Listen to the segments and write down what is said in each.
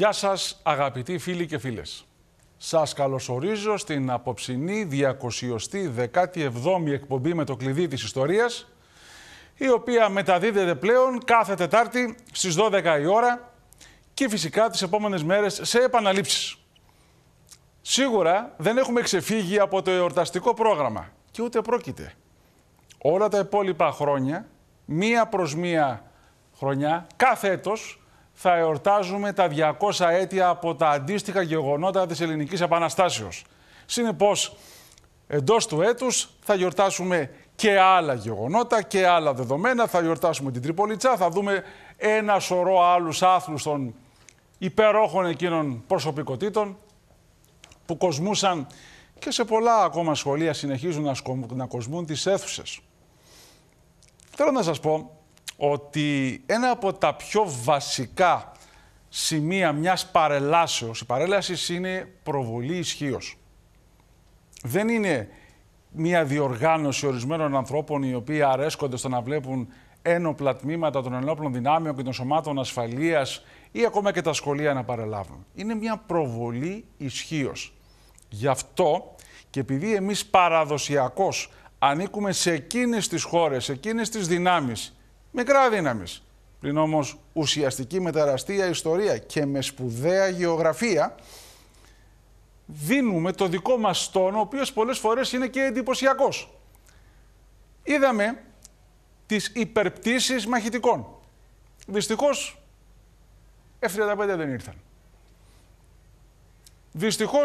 Γεια σας αγαπητοί φίλοι και φίλες. Σας καλωσορίζω στην απόψινή 217η εκπομπή με το κλειδί της ιστορίας, η οποία μεταδίδεται πλέον κάθε Τετάρτη στις 12 η ώρα και φυσικά τις επόμενες μέρες σε επαναλήψεις. Σίγουρα δεν έχουμε ξεφύγει από το εορταστικό πρόγραμμα και ούτε πρόκειται. Όλα τα υπόλοιπα χρόνια, μία προς μία χρονιά, κάθε έτος, θα εορτάζουμε τα 200 έτη από τα αντίστοιχα γεγονότα της Ελληνικής Επαναστάσεως. Συνεπώς, εντός του έτους θα γιορτάσουμε και άλλα γεγονότα και άλλα δεδομένα. Θα γιορτάσουμε την Τριπολιτσά, θα δούμε ένα σωρό άλλους άθλους των υπερόχων εκείνων προσωπικότητων που κοσμούσαν και σε πολλά ακόμα σχολεία συνεχίζουν να, να κοσμούν τις αίθουσες. Θέλω να σας πω ότι ένα από τα πιο βασικά σημεία μιας παρελάσεως, η παρέλασης είναι προβολή ισχύως. Δεν είναι μια διοργάνωση ορισμένων ανθρώπων οι οποίοι αρέσκονται στο να βλέπουν ένοπλα τμήματα των ενόπλων δυνάμεων και των σωμάτων ασφαλείας ή ακόμα και τα σχολεία να παρελάβουν. Είναι μια προβολή ισχύως. Γι' αυτό και επειδή εμείς παραδοσιακώς ανήκουμε σε εκείνες τις χώρες, σε εκείνες τις δυνάμεις μικρά δύναμη. Πριν όμως ουσιαστική μεταραστία ιστορία και με σπουδαία γεωγραφία, δίνουμε το δικό μας τόνο, ο οποίος πολλές φορές είναι και εντυπωσιακός. Είδαμε τις υπερπτήσεις μαχητικών. Δυστυχώς F-35 δεν ήρθαν. Δυστυχώς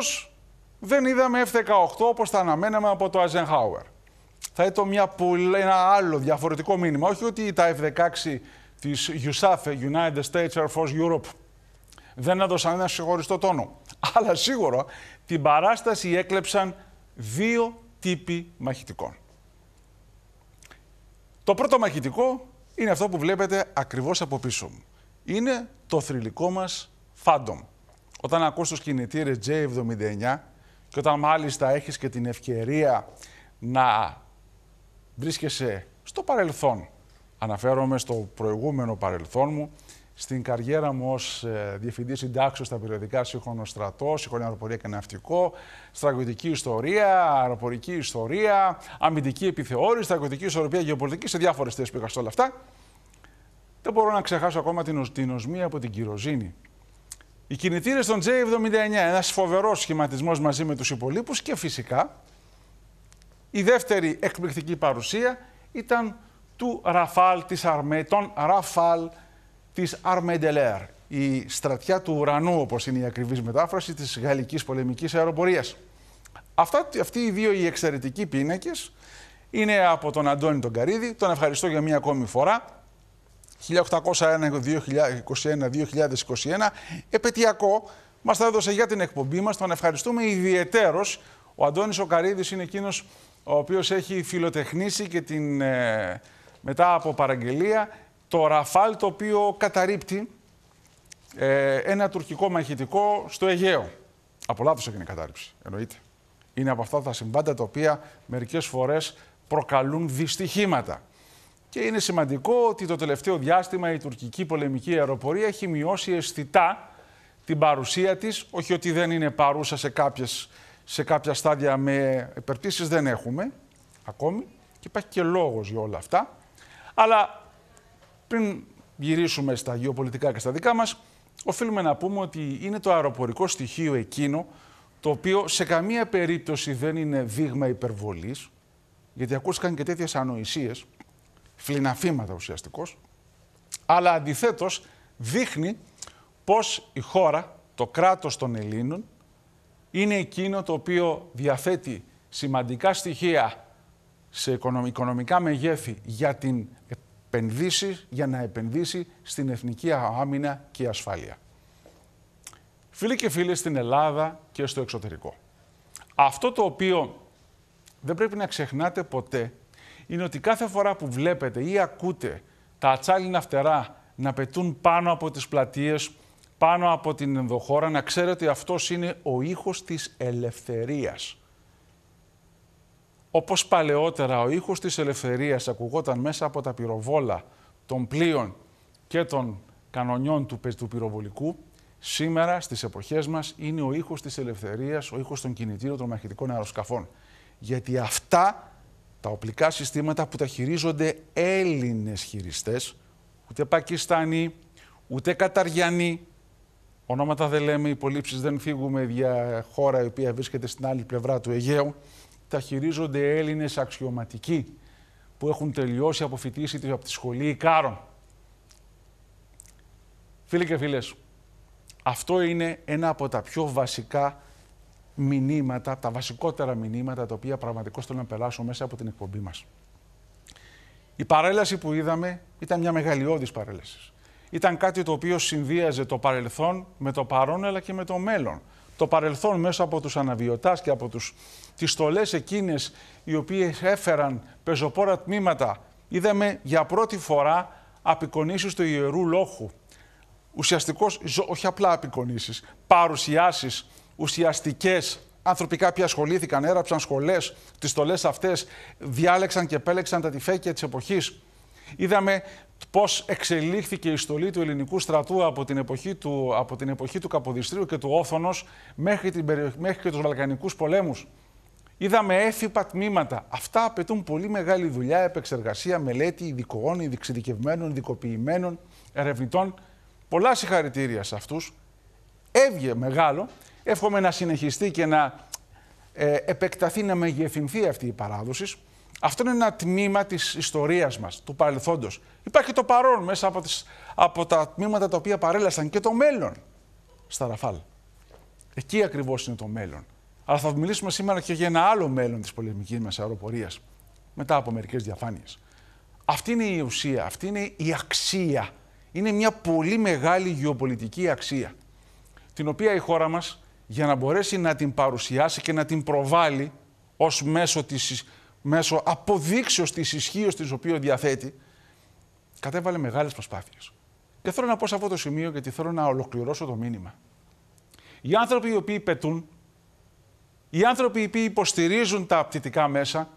δεν είδαμε F-18 όπως τα αναμέναμε από το Eisenhower θα ήταν μια, ένα άλλο διαφορετικό μήνυμα. Όχι ότι τα F-16 της USAF, United States Air Force Europe, δεν έδωσαν ένα συγχωριστό τόνο. Αλλά σίγουρα την παράσταση έκλεψαν δύο τύποι μαχητικών. Το πρώτο μαχητικό είναι αυτό που βλέπετε ακριβώς από πίσω μου. Είναι το θρηλυκό μας Phantom. Όταν ακούς το κινητήρες J79 και όταν μάλιστα έχεις και την ευκαιρία να βρίσκεσαι στο παρελθόν. Αναφέρομαι στο προηγούμενο παρελθόν μου, στην καριέρα μου ως ε, διευθυντής συντάξεως στα περιοδικά Σύγχρονο Στρατός, Σύγχρονη Αεροπορία και Ναυτικό, Στρατιωτική Ιστορία, Αεροπορική Ιστορία, Αμυντική Επιθεώρηση, Στρατιωτική Ισορροπία, Γεωπολιτική, σε διάφορες θέσεις που είχα όλα αυτά. Δεν μπορώ να ξεχάσω ακόμα την, την οσμία από την κυροζήνη. Οι κινητήρες των J79, ένας φοβερός σχηματισμός μαζί με τους υπολείπους και φυσικά η δεύτερη εκπληκτική παρουσία ήταν του Ραφάλ της Αρμέ, τον Ραφάλ της Αρμεντελέρ, η στρατιά του ουρανού, όπως είναι η ακριβής μετάφραση της γαλλικής πολεμικής αεροπορίας. Αυτά, αυτοί οι δύο οι εξαιρετικοί πίνακες είναι από τον Αντώνη τον Καρίδη, τον ευχαριστώ για μία ακόμη φορά. 1821-2021, επαιτειακό, μας τα έδωσε για την εκπομπή μας, τον ευχαριστούμε ιδιαιτέρως, ο Αντώνης ο Καρίδης είναι εκείνος ο οποίος έχει φιλοτεχνήσει και την, ε, μετά από παραγγελία το Ραφάλ το οποίο καταρρύπτει ε, ένα τουρκικό μαχητικό στο Αιγαίο. Από λάθος έγινε η κατάρρυψη, εννοείται. Είναι από αυτά τα συμβάντα τα οποία μερικές φορές προκαλούν δυστυχήματα. Και είναι σημαντικό ότι το τελευταίο διάστημα η τουρκική πολεμική αεροπορία έχει μειώσει αισθητά την παρουσία της, όχι ότι δεν είναι παρούσα σε κάποιες σε κάποια στάδια με επερτήσεις δεν έχουμε ακόμη και υπάρχει και λόγος για όλα αυτά. Αλλά πριν γυρίσουμε στα γεωπολιτικά και στα δικά μας, οφείλουμε να πούμε ότι είναι το αεροπορικό στοιχείο εκείνο το οποίο σε καμία περίπτωση δεν είναι δείγμα υπερβολής, γιατί ακούστηκαν και τέτοιες ανοησίες, φλιναφήματα ουσιαστικώς, αλλά αντιθέτως δείχνει πώς η χώρα, το κράτος των Ελλήνων, είναι εκείνο το οποίο διαθέτει σημαντικά στοιχεία σε οικονομικά μεγέθη για, την για να επενδύσει στην εθνική άμυνα και ασφάλεια. Φίλοι και φίλες στην Ελλάδα και στο εξωτερικό. Αυτό το οποίο δεν πρέπει να ξεχνάτε ποτέ είναι ότι κάθε φορά που βλέπετε ή ακούτε τα ατσάλινα φτερά να πετούν πάνω από τις πλατείες πάνω από την ενδοχώρα, να ξέρετε ότι αυτός είναι ο ήχος της ελευθερίας. Όπως παλαιότερα ο ήχος της ελευθερίας ακουγόταν μέσα από τα πυροβόλα των πλοίων και των κανονιών του, του πυροβολικού, σήμερα στις εποχές μας είναι ο ήχος της ελευθερίας, ο ήχος των κινητήρων των μαχητικών αεροσκαφών. Γιατί αυτά τα οπλικά συστήματα που τα χειρίζονται Έλληνες χειριστές, ούτε Πακιστάνοι, ούτε Καταριανοί, Ονόματα δεν λέμε, υπολείψει δεν φύγουμε για χώρα η οποία βρίσκεται στην άλλη πλευρά του Αιγαίου. Τα χειρίζονται Έλληνες αξιωματικοί που έχουν τελειώσει από του από τη σχολή Ικάρων. Φίλοι και φίλες, αυτό είναι ένα από τα πιο βασικά μηνύματα, τα βασικότερα μηνύματα τα οποία πραγματικώς θέλω να περάσω μέσα από την εκπομπή μας. Η παρέλαση που είδαμε ήταν μια μεγαλειώδης παρέλαση ήταν κάτι το οποίο συνδύαζε το παρελθόν με το παρόν αλλά και με το μέλλον. Το παρελθόν μέσα από τους αναβιωτάς και από τους, τις στολές εκείνες οι οποίες έφεραν πεζοπόρα τμήματα. Είδαμε για πρώτη φορά απεικονίσεις του Ιερού Λόχου. Ουσιαστικώς, όχι απλά απεικονίσεις, παρουσιάσεις ουσιαστικές άνθρωποι κάποιοι ασχολήθηκαν, έραψαν σχολές. Τις στολές αυτές διάλεξαν και επέλεξαν τα τυφέκια της εποχής. Είδαμε πώς εξελίχθηκε η στολή του ελληνικού στρατού από την εποχή του, από την εποχή του Καποδιστρίου και του Όθωνος μέχρι, την, μέχρι και τους Βαλκανικούς πολέμους. Είδαμε έφυπα τμήματα. Αυτά απαιτούν πολύ μεγάλη δουλειά, επεξεργασία, μελέτη ειδικών, ειδικευμένων, ειδικοποιημένων, ερευνητών. Πολλά συγχαρητήρια σε αυτούς. Έβγε μεγάλο. Εύχομαι να συνεχιστεί και να ε, επεκταθεί, να μεγεθυνθεί αυτή η παράδοση. Αυτό είναι ένα τμήμα της ιστορίας μας, του παρελθόντος. Υπάρχει το παρόν μέσα από, τις, από τα τμήματα τα οποία παρέλασαν και το μέλλον στα Ραφάλ. Εκεί ακριβώς είναι το μέλλον. Αλλά θα μιλήσουμε σήμερα και για ένα άλλο μέλλον της πολεμικής μας αεροπορίας, μετά από μερικές διαφάνειες. Αυτή είναι η ουσία, αυτή είναι η αξία. Είναι μια πολύ μεγάλη γεωπολιτική αξία, την οποία η χώρα μας, για να μπορέσει να την παρουσιάσει και να την προβάλλει ως μέσο της μέσω αποδείξεως της ισχύως της οποίας διαθέτει, κατέβαλε μεγάλες προσπάθειες. Και θέλω να πω σε αυτό το σημείο, γιατί θέλω να ολοκληρώσω το μήνυμα. Οι άνθρωποι οι οποίοι πετούν, οι άνθρωποι οι οποίοι υποστηρίζουν τα απτητικά μέσα,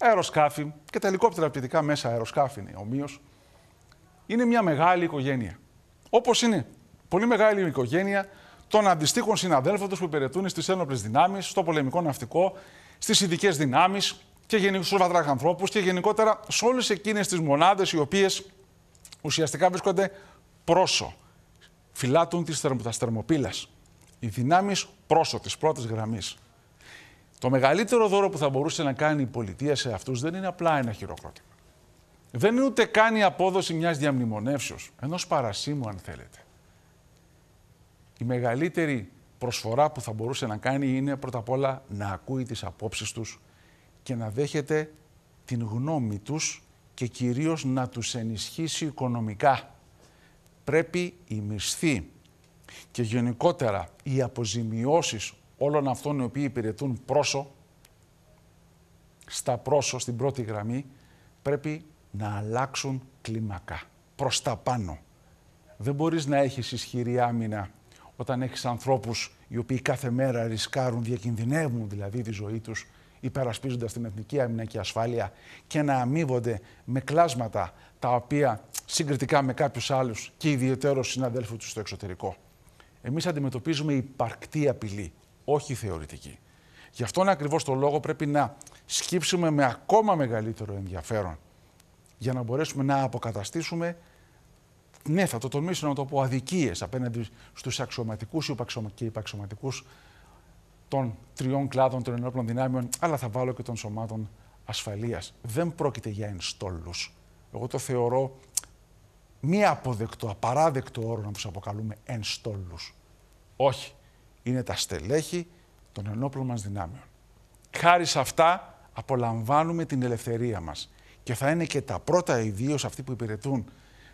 αεροσκάφη και τα ελικόπτερα πτυτικά μέσα αεροσκάφη είναι ομοίως, είναι μια μεγάλη οικογένεια. Όπως είναι πολύ μεγάλη η οικογένεια των αντιστοίχων συναδέλφων τους που υπηρετούν στις ένοπλες δυνάμεις, στο πολεμικό ναυτικό, στις ειδικές δυνάμεις, και γενικού στου και γενικότερα σε όλες εκείνες τις μονάδες οι οποίες ουσιαστικά βρίσκονται πρόσω. Φυλάτουν τις θερμοπύλες. Οι δυνάμεις πρόσω τη πρώτη γραμμής. Το μεγαλύτερο δώρο που θα μπορούσε να κάνει η πολιτεία σε αυτούς δεν είναι απλά ένα χειροκρότημα. Δεν είναι ούτε καν η απόδοση μιας διαμνημονεύσεως, ενός παρασύμου, αν θέλετε. Η μεγαλύτερη προσφορά που θα μπορούσε να κάνει είναι πρώτα απ' όλα να ακούει τις απόψεις τους και να δέχεται την γνώμη τους και κυρίως να τους ενισχύσει οικονομικά. Πρέπει η μισθοί και γενικότερα οι αποζημιώσεις όλων αυτών οι οποίοι υπηρετούν πρόσω, στα πρόσω, στην πρώτη γραμμή, πρέπει να αλλάξουν κλίμακα, προς τα πάνω. Δεν μπορείς να έχεις ισχυρή άμυνα όταν έχεις ανθρώπους οι οποίοι κάθε μέρα ρισκάρουν, διακινδυνεύουν δηλαδή τη ζωή τους υπερασπίζοντας την εθνική άμυνα και ασφάλεια και να αμείβονται με κλάσματα τα οποία συγκριτικά με κάποιους άλλους και ιδιαίτερως συναδέλφους τους στο εξωτερικό. Εμείς αντιμετωπίζουμε υπαρκτή απειλή, όχι θεωρητική. Γι' αυτόν ακριβώς τον λόγο πρέπει να σκύψουμε με ακόμα μεγαλύτερο ενδιαφέρον για να μπορέσουμε να αποκαταστήσουμε ναι, θα το τολμήσω να το πω, αδικίες απέναντι στους αξιωματικούς και υπαξιωματικούς των τριών κλάδων των ενόπλων δυνάμεων, αλλά θα βάλω και των σωμάτων ασφαλείας. Δεν πρόκειται για ενστόλους. Εγώ το θεωρώ μη αποδεκτό, απαράδεκτο όρο να τους αποκαλούμε ενστόλους. Όχι. Είναι τα στελέχη των ενόπλων μας δυνάμεων. Χάρη σε αυτά απολαμβάνουμε την ελευθερία μας. Και θα είναι και τα πρώτα ιδίως αυτοί που υπηρετούν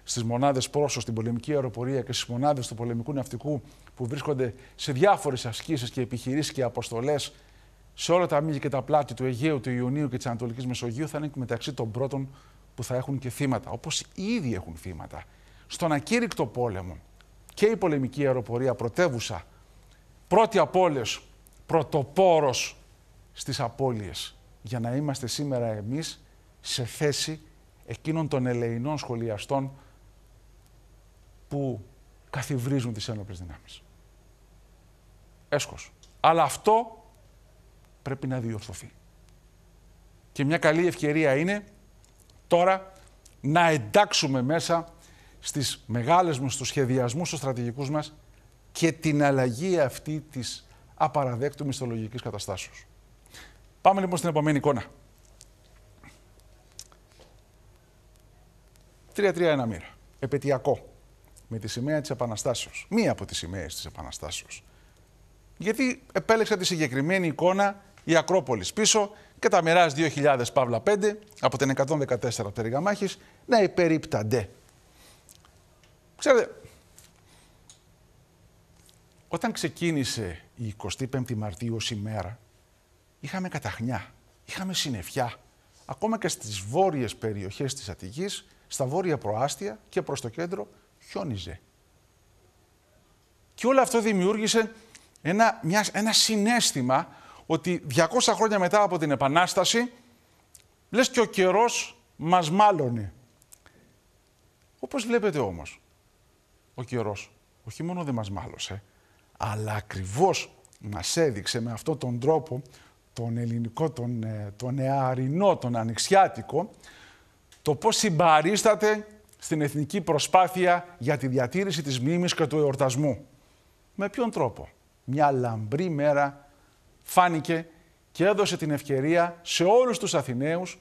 στις μονάδες πρόσωπο στην πολεμική αεροπορία και στις μονάδες του πολεμικού ναυτικού που βρίσκονται σε διάφορες ασκήσεις και επιχειρήσεις και αποστολές σε όλα τα μήκη και τα πλάτη του Αιγαίου, του Ιουνίου και της Ανατολικής Μεσογείου θα είναι μεταξύ των πρώτων που θα έχουν και θύματα. Όπως ήδη έχουν θύματα. Στον ακήρυκτο πόλεμο και η πολεμική αεροπορία πρωτεύουσα, πρώτη από πρωτοπόρος στις απώλειες. Για να είμαστε σήμερα εμείς σε θέση εκείνων των ελεηνών σχολιαστών που καθιβρίζουν τις ένοπλες δυνάμεις. Έσχος. Αλλά αυτό πρέπει να διορθωθεί. Και μια καλή ευκαιρία είναι τώρα να εντάξουμε μέσα στις μεγάλες μας, στους σχεδιασμούς, στους στρατηγικούς μας και την αλλαγή αυτή της απαραδέκτου μισθολογικής καταστάσεως. Πάμε λοιπόν στην επόμενη εικόνα. 3-3-1 μοίρα. Επαιτειακό με τη σημαία της Επαναστάσεως. Μία από τις σημαίες της Επαναστάσεως. Γιατί επέλεξα τη συγκεκριμένη εικόνα η Ακρόπολης πίσω και τα μοιράς 2000 Παύλα 5 από την 114 Πτέρυγαμάχης να υπερίπτανται. Ξέρετε, όταν ξεκίνησε η 25η Μαρτίου ως ημέρα, είχαμε καταχνιά, είχαμε συννεφιά. Ακόμα και στις βόρειες περιοχές της Αττικής, στα βόρεια προάστια και προς το κέντρο, χιόνιζε. Και όλο αυτό δημιούργησε ένα, μιας, ένα συνέστημα ότι 200 χρόνια μετά από την Επανάσταση, λες και ο καιρός μας μάλωνε. Όπως βλέπετε όμως, ο καιρός όχι μόνο δεν μας μάλωσε, αλλά ακριβώς μας έδειξε με αυτόν τον τρόπο, τον ελληνικό, τον, ε, τον νεαρινό, τον ανοιξιάτικο, το πώς συμπαρίσταται στην εθνική προσπάθεια για τη διατήρηση της μνήμης και του εορτασμού. Με ποιον τρόπο. Μια λαμπρή μέρα φάνηκε και έδωσε την ευκαιρία σε όλους τους Αθηναίους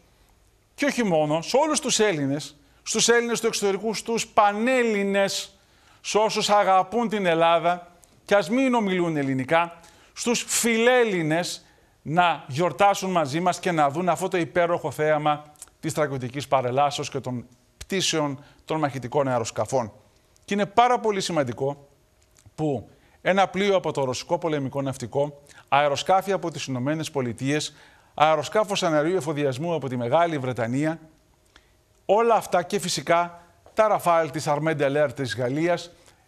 και όχι μόνο, σε όλους τους Έλληνες, στους Έλληνες του εξωτερικού, στους Πανέλληνες, σε όσους αγαπούν την Ελλάδα και ας μην ομιλούν ελληνικά, στους φιλέλληνες να γιορτάσουν μαζί μας και να δουν αυτό το υπέροχο θέαμα της τραγωτικής παρελάσεως και των πτήσεων των μαχητικών αεροσκαφών. Και είναι πάρα πολύ σημαντικό που ένα πλοίο από το Ρωσικό Πολεμικό Ναυτικό, αεροσκάφη από τις Ηνωμένες Πολιτείες, αεροσκάφος αναρριού εφοδιασμού από τη Μεγάλη Βρετανία, όλα αυτά και φυσικά τα Ραφάλ της Αρμέντε τη Γαλλία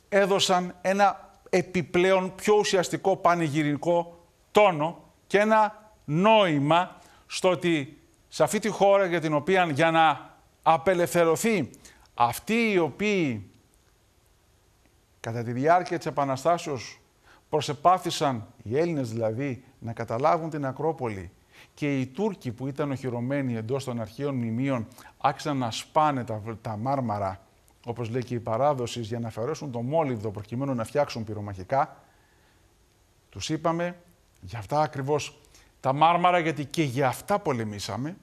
έδωσαν ένα επιπλέον πιο ουσιαστικό πανηγυρικό τόνο και ένα νόημα στο ότι σε αυτή τη χώρα για την οποία για να απελευθερωθεί αυτοί οι οποίοι κατά τη διάρκεια της Επαναστάσεως προσεπάθησαν, οι Έλληνες δηλαδή, να καταλάβουν την Ακρόπολη και οι Τούρκοι που ήταν οχυρωμένοι εντός των αρχαίων μνημείων άρχισαν να σπάνε τα, τα μάρμαρα, όπως λέει και η παράδοση, για να αφαιρέσουν το μόλιβδο προκειμένου να φτιάξουν πυρομαχικά, τους είπαμε για αυτά ακριβώς τα μάρμαρα, γιατί και για αυτά πολεμήσαμε,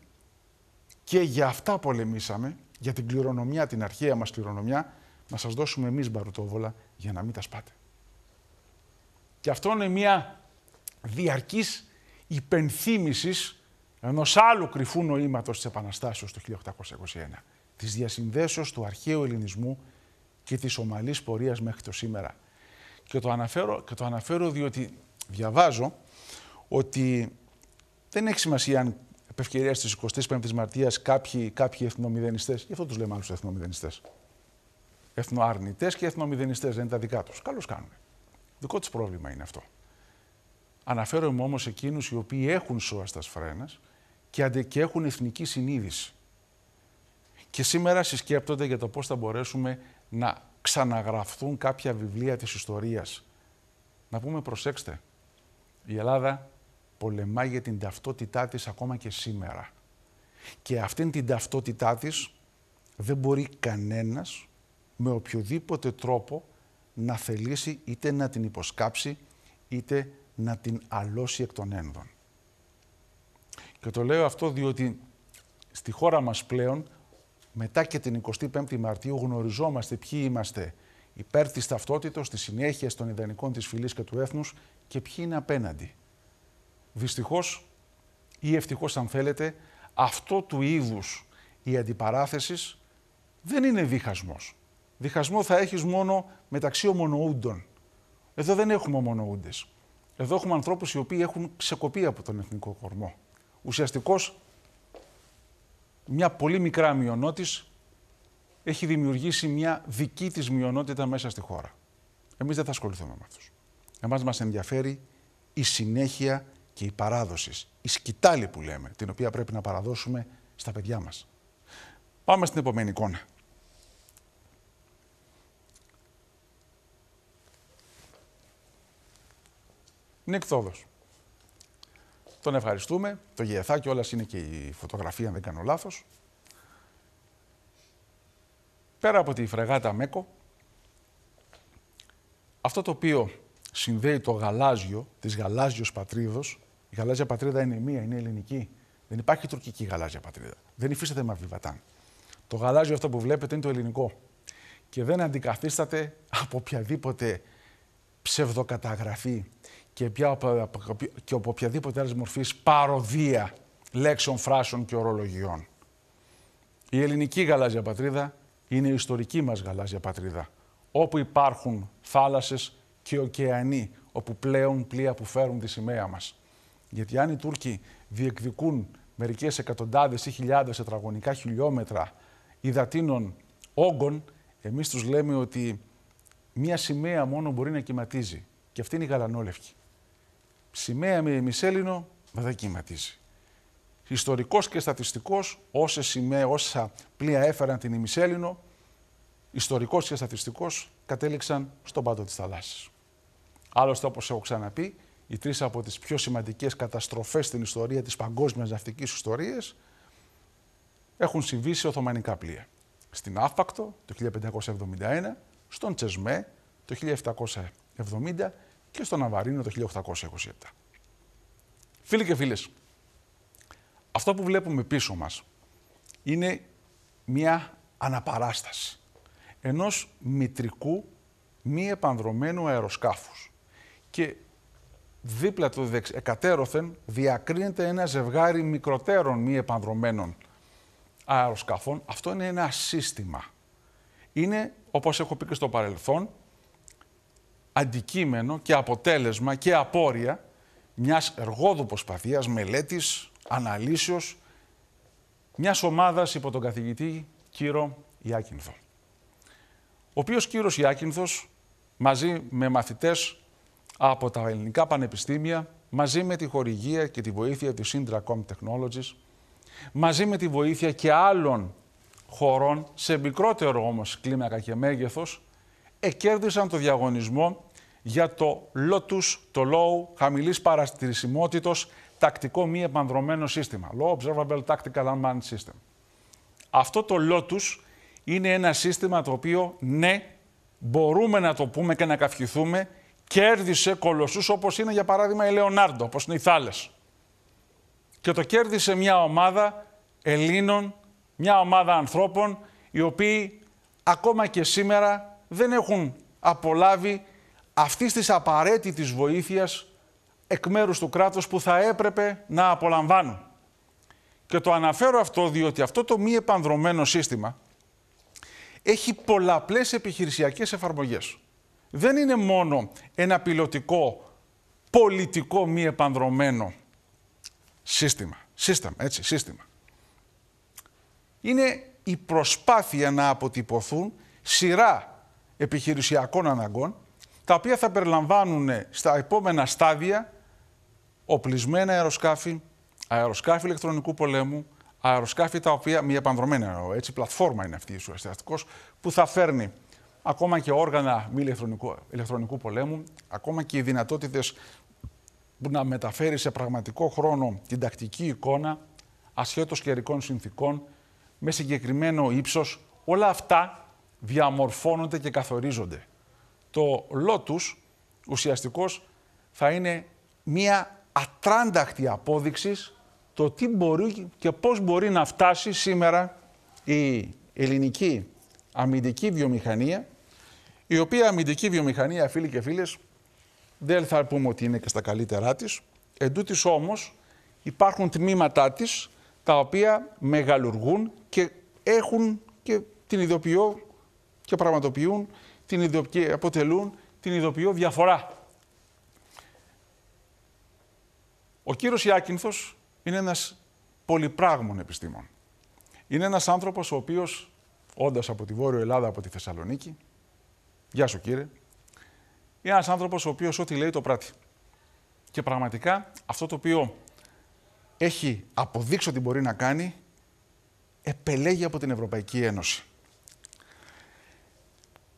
και για αυτά πολεμήσαμε, για την κληρονομιά, την αρχαία μας κληρονομιά, να σας δώσουμε εμείς μπαρουτόβολα για να μην τα σπάτε. Και αυτό είναι μια διαρκής υπενθύμησης ενός άλλου κρυφού νοήματος της Επαναστάσεως του 1821, της διασυνδέσεως του αρχαίου ελληνισμού και της ομαλής πορείας μέχρι το σήμερα. Και το αναφέρω, και το αναφέρω διότι διαβάζω ότι δεν έχει σημασία αν Ευκαιρία τη 25η Μαρτίας κάποιοι, κάποιοι εθνομηδενιστές. Γι' αυτό τους λέμε άλλους εθνομηδενιστές. Εθνοαρνητές και εθνομηδενιστές δεν είναι τα δικά τους. Καλώς κάνουν. Δικό τους πρόβλημα είναι αυτό. Αναφέρομαι όμως εκείνους οι οποίοι έχουν σώα στα σφρένα και, έχουν εθνική συνείδηση. Και σήμερα συσκέπτονται για το πώς θα μπορέσουμε να ξαναγραφθούν κάποια βιβλία της ιστορίας. Να πούμε, προσέξτε, η Ελλάδα πολεμάει για την ταυτότητά της ακόμα και σήμερα. Και αυτήν την ταυτότητά της δεν μπορεί κανένας με οποιοδήποτε τρόπο να θελήσει είτε να την υποσκάψει είτε να την αλώσει εκ των ένδων. Και το λέω αυτό διότι στη χώρα μας πλέον μετά και την 25η Μαρτίου γνωριζόμαστε ποιοι είμαστε υπέρ της ταυτότητας, της συνέχειας των ιδανικών της φυλής και του έθνους και ποιοι είναι απέναντι. Δυστυχώς ή ευτυχώς αν θέλετε, αυτό του είδους η αντιπαράθεσης δεν είναι διχασμός. Διχασμό θα έχεις μόνο μεταξύ ομονοούντων. Εδώ δεν έχουμε ομονοούντες. Εδώ έχουμε ανθρώπους οι οποίοι έχουν ξεκοπεί από τον εθνικό κορμό. Ουσιαστικώς μια πολύ μικρά μειονότης έχει δημιουργήσει μια δική της μειονότητα μέσα στη χώρα. Εμείς δεν θα ασχοληθούμε με αυτούς. Εμάς μας ενδιαφέρει η συνέχεια και η παράδοσης, η σκητάλη που λέμε, την οποία πρέπει να παραδώσουμε στα παιδιά μας. Πάμε στην επόμενη εικόνα. Νίκ Θόδος. Τον ευχαριστούμε. Το γεεθάκι όλας είναι και η φωτογραφία, αν δεν κάνω λάθος. Πέρα από τη φρεγάτα Μέκο, αυτό το οποίο συνδέει το γαλάζιο, της γαλάζιος πατρίδος, η γαλάζια πατρίδα είναι μία, είναι ελληνική. Δεν υπάρχει τουρκική γαλάζια πατρίδα. Δεν υφίσταται βιβατάν. Το γαλάζιο αυτό που βλέπετε είναι το ελληνικό. Και δεν αντικαθίσταται από οποιαδήποτε ψευδοκαταγραφή και, από οποιαδήποτε άλλη μορφή παροδία λέξεων, φράσεων και ορολογιών. Η ελληνική γαλάζια πατρίδα είναι η ιστορική μας γαλάζια πατρίδα, όπου υπάρχουν θάλασσες και ωκεανοί, όπου πλέον πλοία που φέρουν τη σημαία μας. Γιατί αν οι Τούρκοι διεκδικούν μερικές εκατοντάδες ή χιλιάδες τετραγωνικά χιλιόμετρα υδατίνων όγκων, εμείς τους λέμε ότι μία σημαία μόνο μπορεί να κυματίζει. Και αυτή είναι η γαλανόλευκη. Σημαία με ημισέλινο δεν κυματίζει. Ιστορικός και στατιστικός, όσε σημαίε, όσα πλοία έφεραν την ημισέλινο, ιστορικός και στατιστικός κατέληξαν στον πάτο της θαλάσσης. Άλλωστε, όπως έχω ξαναπεί, οι τρεις από τις πιο σημαντικές καταστροφές στην ιστορία της παγκόσμιας ναυτικής ιστορίας έχουν συμβεί σε Οθωμανικά πλοία. Στην Άφακτο το 1571, στον Τσεσμέ το 1770 και στον Αβαρίνο το 1827. Φίλοι και φίλες, αυτό που βλέπουμε πίσω μας είναι μια αναπαράσταση ενός μητρικού μη επανδρομένου αεροσκάφους δίπλα του δεξ... εκατέρωθεν διακρίνεται ένα ζευγάρι μικροτέρων μη επανδρομένων αεροσκαφών. Αυτό είναι ένα σύστημα. Είναι, όπως έχω πει και στο παρελθόν, αντικείμενο και αποτέλεσμα και απόρρια μιας εργόδου προσπαθίας, μελέτης, αναλύσεως, μιας ομάδας υπό τον καθηγητή Κύρο Ιάκυνθο. Ο οποίος κύρος Ιάκυνθος μαζί με μαθητές από τα ελληνικά πανεπιστήμια μαζί με τη χορηγία και τη βοήθεια του Syndracom Technologies, μαζί με τη βοήθεια και άλλων χωρών, σε μικρότερο όμως κλίμακα και μέγεθος, εκέρδισαν το διαγωνισμό για το LOTUS, το Low, χαμηλής παρατηρησιμότητος, τακτικό μη επανδρομένο σύστημα. Low Observable Tactical Unmanned System. Αυτό το LOTUS είναι ένα σύστημα το οποίο, ναι, μπορούμε να το πούμε και να καυχηθούμε κέρδισε κολοσσούς όπως είναι για παράδειγμα η Λεωνάρντο, όπως είναι οι Θάλες. Και το κέρδισε μια ομάδα Ελλήνων, μια ομάδα ανθρώπων οι οποίοι ακόμα και σήμερα δεν έχουν απολάβει αυτής της απαραίτητης βοήθειας εκ μέρους του κράτους που θα έπρεπε να απολαμβάνουν. Και το αναφέρω αυτό διότι αυτό το μη επανδρομένο σύστημα έχει πολλαπλές επιχειρησιακές εφαρμογές δεν είναι μόνο ένα πιλωτικό, πολιτικό, μη επανδρομένο σύστημα. Σύστημα, έτσι, σύστημα. Είναι η προσπάθεια να αποτυπωθούν σειρά επιχειρησιακών αναγκών, τα οποία θα περιλαμβάνουν στα επόμενα στάδια οπλισμένα αεροσκάφη, αεροσκάφη ηλεκτρονικού πολέμου, αεροσκάφη τα οποία, μη επανδρομένα έτσι, πλατφόρμα είναι αυτή η ουσιαστικός, που θα φέρνει ακόμα και όργανα μη ηλεκτρονικού, πολέμου, ακόμα και οι δυνατότητες που να μεταφέρει σε πραγματικό χρόνο την τακτική εικόνα, ασχέτως καιρικών συνθήκων, με συγκεκριμένο ύψος, όλα αυτά διαμορφώνονται και καθορίζονται. Το λότους ουσιαστικός θα είναι μία ατράνταχτη απόδειξη το τι μπορεί και πώς μπορεί να φτάσει σήμερα η ελληνική αμυντική βιομηχανία η οποία αμυντική βιομηχανία, φίλοι και φίλες, δεν θα πούμε ότι είναι και στα καλύτερά της. Εν τούτης όμως υπάρχουν τμήματά της τα οποία μεγαλουργούν και έχουν και την ειδοποιώ και πραγματοποιούν την ειδο... αποτελούν την ειδοποιώ διαφορά. Ο κύριος Ιάκυνθος είναι ένας πολυπράγμων επιστήμων. Είναι ένας άνθρωπος ο οποίος, όντας από τη Βόρεια Ελλάδα, από τη Θεσσαλονίκη, Γεια σου κύριε. Είναι ένας άνθρωπος ο οποίος ό,τι λέει το πράττει. Και πραγματικά αυτό το οποίο έχει αποδείξει ότι μπορεί να κάνει, επελέγει από την Ευρωπαϊκή Ένωση.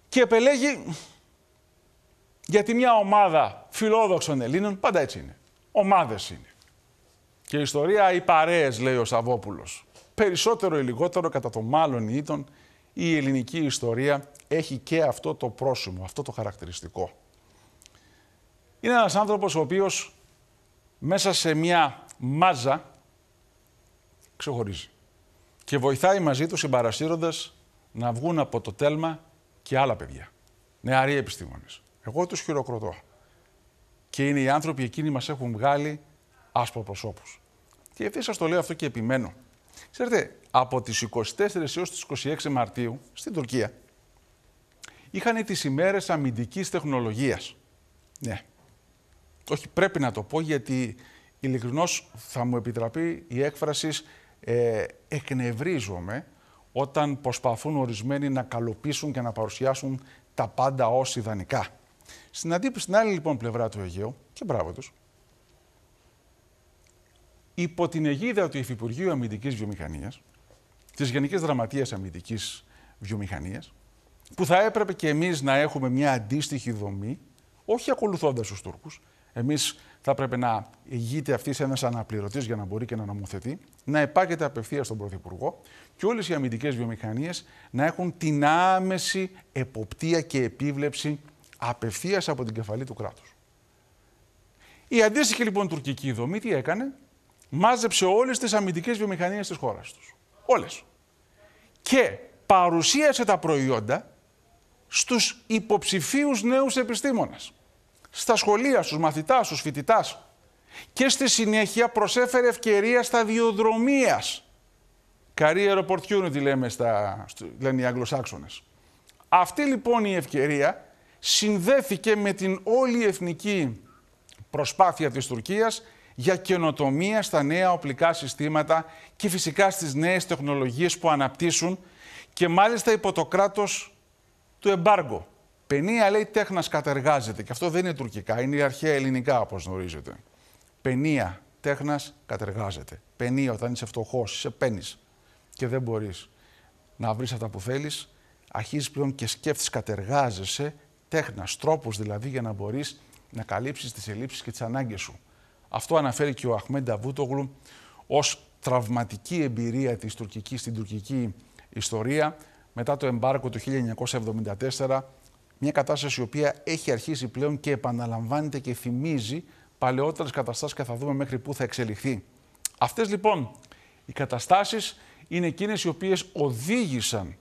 Και επελέγει γιατί μια ομάδα φιλόδοξων Ελλήνων, πάντα έτσι είναι, ομάδες είναι. Και η ιστορία οι παρέες, λέει ο Σαββόπουλος. Περισσότερο ή λιγότερο κατά το μάλλον ή η ελληνική ιστορία έχει και αυτό το πρόσημο, αυτό το χαρακτηριστικό. Είναι ένας άνθρωπος ο οποίος μέσα σε μια μάζα ξεχωρίζει και βοηθάει μαζί του συμπαρασύροντας να βγουν από το τέλμα και άλλα παιδιά. Νεαροί επιστήμονες. Εγώ τους χειροκροτώ. Και είναι οι άνθρωποι εκείνοι μας έχουν βγάλει άσπρο προσώπους. Και ευθύς σας το λέω αυτό και επιμένω. Ξέρετε, από τις 24 έως τις 26 Μαρτίου στην Τουρκία είχαν τις ημέρες αμυντικής τεχνολογίας. Ναι. Όχι, πρέπει να το πω γιατί ειλικρινώς θα μου επιτραπεί η έκφραση ε, εκνευρίζομαι όταν προσπαθούν ορισμένοι να καλοπίσουν και να παρουσιάσουν τα πάντα ως ιδανικά. Στην αντίπη, στην άλλη λοιπόν πλευρά του Αιγαίου, και μπράβο τους, υπό την αιγίδα του Υφυπουργείου Αμυντικής Βιομηχανίας, της Γενικής Δραματείας Αμυντικής Βιομηχανίας, που θα έπρεπε και εμείς να έχουμε μια αντίστοιχη δομή, όχι ακολουθώντας τους Τούρκους. Εμείς θα έπρεπε να ηγείται αυτής ένας αναπληρωτής για να μπορεί και να νομοθετεί, να επάγεται απευθείας στον Πρωθυπουργό και όλες οι αμυντικές βιομηχανίες να έχουν την άμεση εποπτεία και επίβλεψη απευθείας από την κεφαλή του κράτους. Η αντίστοιχη λοιπόν τουρκική δομή τι έκανε, μάζεψε όλες τις αμυντικές βιομηχανίες της χώρας τους όλες. Και παρουσίασε τα προϊόντα στους υποψηφίους νέους επιστήμονες. Στα σχολεία, στους μαθητάς, στους φοιτητάς. Και στη συνέχεια προσέφερε ευκαιρία σταδιοδρομίας. Career opportunity λέμε στα, λένε οι Αγγλοσάξονες. Αυτή λοιπόν η ευκαιρία συνδέθηκε με την όλη εθνική προσπάθεια της Τουρκίας για καινοτομία στα νέα οπλικά συστήματα και φυσικά στις νέες τεχνολογίες που αναπτύσσουν και μάλιστα υπό το κράτος του εμπάργκο. Πενία λέει τέχνας κατεργάζεται και αυτό δεν είναι τουρκικά, είναι η αρχαία ελληνικά όπως γνωρίζετε. Πενία τέχνας κατεργάζεται. Πενία όταν είσαι φτωχός, είσαι παίρνεις. και δεν μπορείς να βρεις αυτά που θέλεις, αρχίζεις πλέον και σκέφτεσαι, κατεργάζεσαι τέχνας, τρόπος δηλαδή για να μπορείς να καλύψεις τις ελλείψεις και τις ανάγκες σου. Αυτό αναφέρει και ο Αχμέντα Βούτογλου ως τραυματική εμπειρία της τουρκικής, στην τουρκική ιστορία μετά το εμπάρκο του 1974, μια κατάσταση η οποία έχει αρχίσει πλέον και επαναλαμβάνεται και θυμίζει παλαιότερες καταστάσεις και θα δούμε μέχρι πού θα εξελιχθεί. Αυτές λοιπόν οι καταστάσεις είναι εκείνες οι οποίες οδήγησαν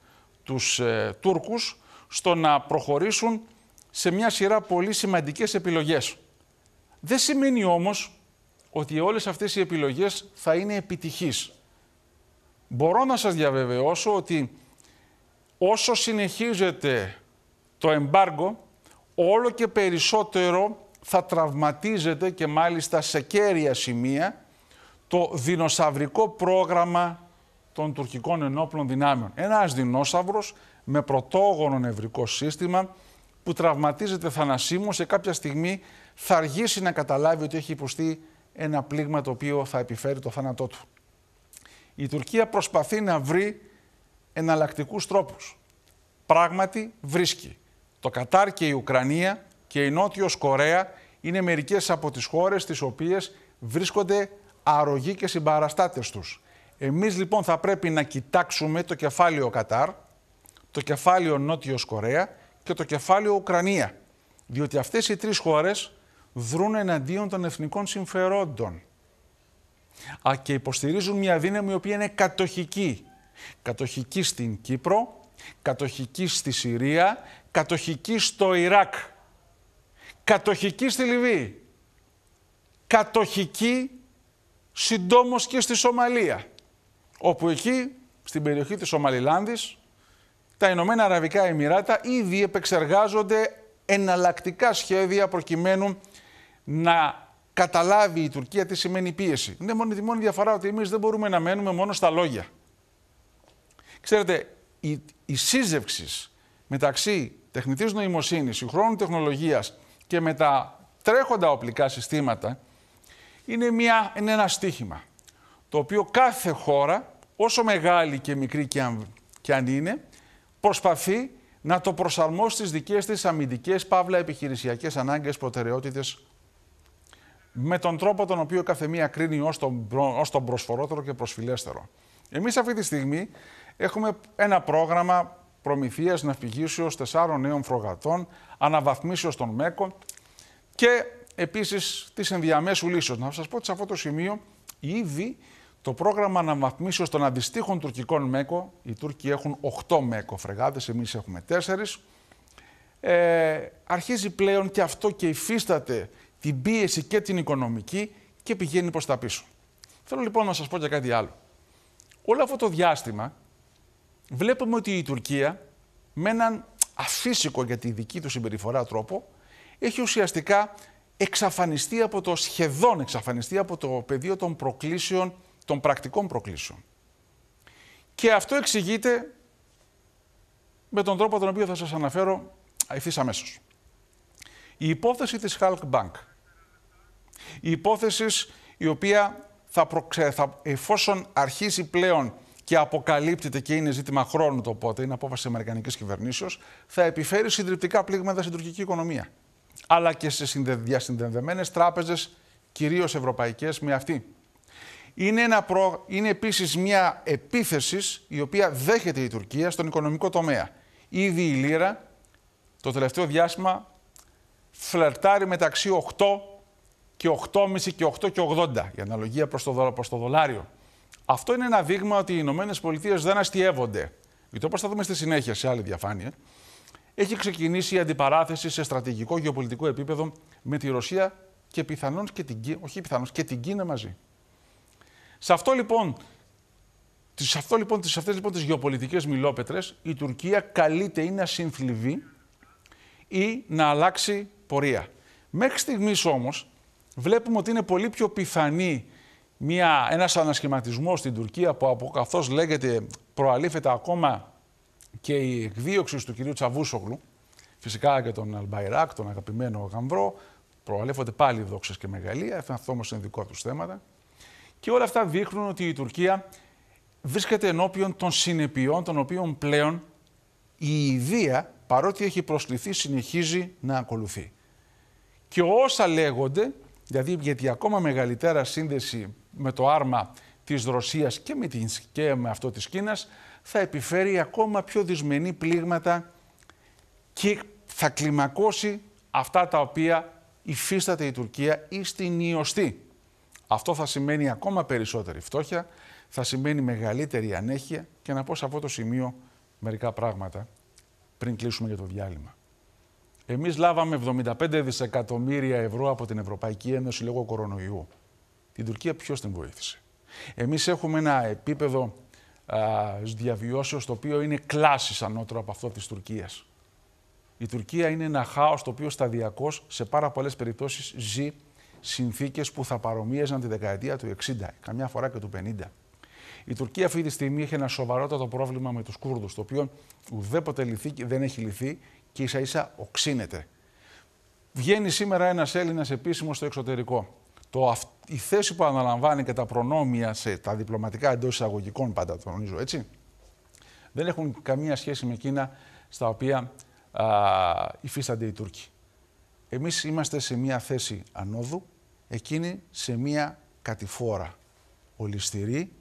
τους ε, Τούρκους στο να προχωρήσουν σε μια σειρά πολύ σημαντικές επιλογές. Δεν σημαίνει όμως ότι όλες αυτές οι επιλογές θα είναι επιτυχείς. Μπορώ να σας διαβεβαιώσω ότι όσο συνεχίζεται το εμπάργκο, όλο και περισσότερο θα τραυματίζεται και μάλιστα σε κέρια σημεία το δεινοσαυρικό πρόγραμμα των τουρκικών ενόπλων δυνάμεων. Ένας δεινόσαυρος με πρωτόγωνο νευρικό σύστημα που τραυματίζεται θανασίμως σε κάποια στιγμή θα αργήσει να καταλάβει ότι έχει υποστεί ένα πλήγμα το οποίο θα επιφέρει το θάνατό του. Η Τουρκία προσπαθεί να βρει εναλλακτικούς τρόπους, Πράγματι βρίσκει. Το Κατάρ και η Ουκρανία και η Νότιος Κορέα είναι μερικές από τις χώρες τις οποίες βρίσκονται αρρωγοί και συμπαραστάτες τους. Εμείς λοιπόν θα πρέπει να κοιτάξουμε το κεφάλαιο Κατάρ, το κεφάλαιο Νότιος Κορέα και το κεφάλαιο Ουκρανία. Διότι αυτές οι τρεις χώρες δρούν εναντίον των εθνικών συμφερόντων Α, και υποστηρίζουν μια δύναμη η οποία είναι κατοχική. Κατοχική στην Κύπρο, κατοχική στη Συρία, κατοχική στο Ιράκ, κατοχική στη Λιβύη, κατοχική συντόμως και στη Σομαλία, όπου εκεί, στην περιοχή της Σομαλιλάνδης, τα Ηνωμένα Αραβικά Εμμυράτα ήδη επεξεργάζονται εναλλακτικά σχέδια προκειμένου να καταλάβει η Τουρκία τι σημαίνει πίεση. Είναι μόνο η μόνη διαφορά ότι εμείς δεν μπορούμε να μένουμε μόνο στα λόγια. Ξέρετε, η, η σύζευξης μεταξύ τεχνητής νοημοσύνης, συγχρόνου τεχνολογίας και με τα τρέχοντα οπλικά συστήματα είναι, μια, είναι ένα στίχημα το οποίο κάθε χώρα, όσο μεγάλη και μικρή και αν, και αν είναι, προσπαθεί να το προσαρμόσει στις δικές της αμυντικές, παύλα επιχειρησιακές ανάγκες, προτεραιότητες, με τον τρόπο τον οποίο κάθε μία κρίνει ως τον, ως τον προσφορότερο και προσφυλέστερο. Εμείς αυτή τη στιγμή έχουμε ένα πρόγραμμα προμηθείας ναυπηγήσεως τεσσάρων νέων φρογατών, αναβαθμίσεως των ΜΕΚΟ και επίσης της ενδιαμέσου λύσεως. Να σας πω ότι σε αυτό το σημείο ήδη το πρόγραμμα αναβαθμίσεως των αντιστοίχων τουρκικών ΜΕΚΟ, οι Τούρκοι έχουν 8 ΜΕΚΟ φρεγάτες, εμείς έχουμε 4, ε, αρχίζει πλέον και αυτό και υφίσταται την πίεση και την οικονομική και πηγαίνει προς τα πίσω. Θέλω λοιπόν να σας πω και κάτι άλλο. Όλο αυτό το διάστημα βλέπουμε ότι η Τουρκία με έναν αφύσικο για τη δική του συμπεριφορά τρόπο έχει ουσιαστικά εξαφανιστεί από το σχεδόν εξαφανιστεί από το πεδίο των προκλήσεων, των πρακτικών προκλήσεων. Και αυτό εξηγείται με τον τρόπο τον οποίο θα σας αναφέρω ευθύς αμέσως. Η υπόθεση της Halk Bank η υπόθεση η οποία θα, θα εφόσον αρχίσει πλέον και αποκαλύπτεται και είναι ζήτημα χρόνου το πότε, είναι απόφαση Αμερικανικής κυβερνήσεως, θα επιφέρει συντριπτικά πλήγματα στην τουρκική οικονομία. Αλλά και σε διασυνδεδεμένες τράπεζες, κυρίως ευρωπαϊκές, με αυτή. Είναι, ένα προ... είναι επίσης μια επίθεση η οποία δέχεται η Τουρκία στον οικονομικό τομέα. Ήδη η Λύρα το τελευταίο διάστημα φλερτάρει μεταξύ 8 και 8,5 και 8 και 80. Η αναλογία προς το, προς το δολάριο. Αυτό είναι ένα δείγμα ότι οι Ηνωμένες Πολιτείες δεν αστείευονται. Γιατί όπως θα δούμε στη συνέχεια σε άλλη διαφάνεια, έχει ξεκινήσει η αντιπαράθεση σε στρατηγικό γεωπολιτικό επίπεδο με τη Ρωσία και πιθανόν και την, όχι πιθανώς, και την Κίνα μαζί. Σε αυτό λοιπόν, σε, αυτό, λοιπόν, αυτές λοιπόν τις γεωπολιτικές μιλόπετρες η Τουρκία καλείται ή να συμφληβεί ή να αλλάξει πορεία. Μέχρι στιγμής όμως βλέπουμε ότι είναι πολύ πιο πιθανή μια, ένας ανασχηματισμός στην Τουρκία που από καθώς λέγεται προαλήφεται ακόμα και η εκδίωξη του κυρίου Τσαβούσογλου, φυσικά και τον Αλμπαϊράκ, τον αγαπημένο Γαμβρό, προαλήφονται πάλι δόξες και μεγαλεία, αυτό όμως είναι δικό τους θέματα. Και όλα αυτά δείχνουν ότι η Τουρκία βρίσκεται ενώπιον των συνεπειών, των οποίων πλέον η ιδέα, παρότι έχει προσληθεί, συνεχίζει να ακολουθεί. Και όσα λέγονται Δηλαδή, γιατί ακόμα μεγαλύτερα σύνδεση με το άρμα της Ρωσίας και με, την, και με αυτό της Κίνας θα επιφέρει ακόμα πιο δυσμενή πλήγματα και θα κλιμακώσει αυτά τα οποία υφίσταται η Τουρκία ή στην Ιωστή. Αυτό θα σημαίνει ακόμα περισσότερη φτώχεια, θα σημαίνει μεγαλύτερη ανέχεια και να πω σε αυτό το σημείο μερικά πράγματα πριν κλείσουμε για το διάλειμμα. Εμείς λάβαμε 75 δισεκατομμύρια ευρώ από την Ευρωπαϊκή Ένωση λόγω κορονοϊού. Την Τουρκία ποιος την βοήθησε. Εμείς έχουμε ένα επίπεδο διαβιώσεω διαβιώσεως το οποίο είναι κλάσης ανώτερο από αυτό της Τουρκίας. Η Τουρκία είναι ένα χάος το οποίο σταδιακώς σε πάρα πολλές περιπτώσεις ζει συνθήκες που θα παρομοιέζαν τη δεκαετία του 60, καμιά φορά και του 50. Η Τουρκία αυτή τη στιγμή έχει ένα σοβαρότατο πρόβλημα με τους Κούρδους, το οποίο ουδέποτε λυθεί, δεν έχει λυθεί και ίσα ίσα οξύνεται. Βγαίνει σήμερα ένας Έλληνας επίσημος στο εξωτερικό. Το, η θέση που αναλαμβάνει και τα προνόμια σε τα διπλωματικά εντός εισαγωγικών, πάντα το έτσι, δεν έχουν καμία σχέση με εκείνα στα οποία α, υφίστανται οι Τούρκοι. Εμείς είμαστε σε μία θέση ανόδου, εκείνη σε μία κατηφόρα, ολιστηρή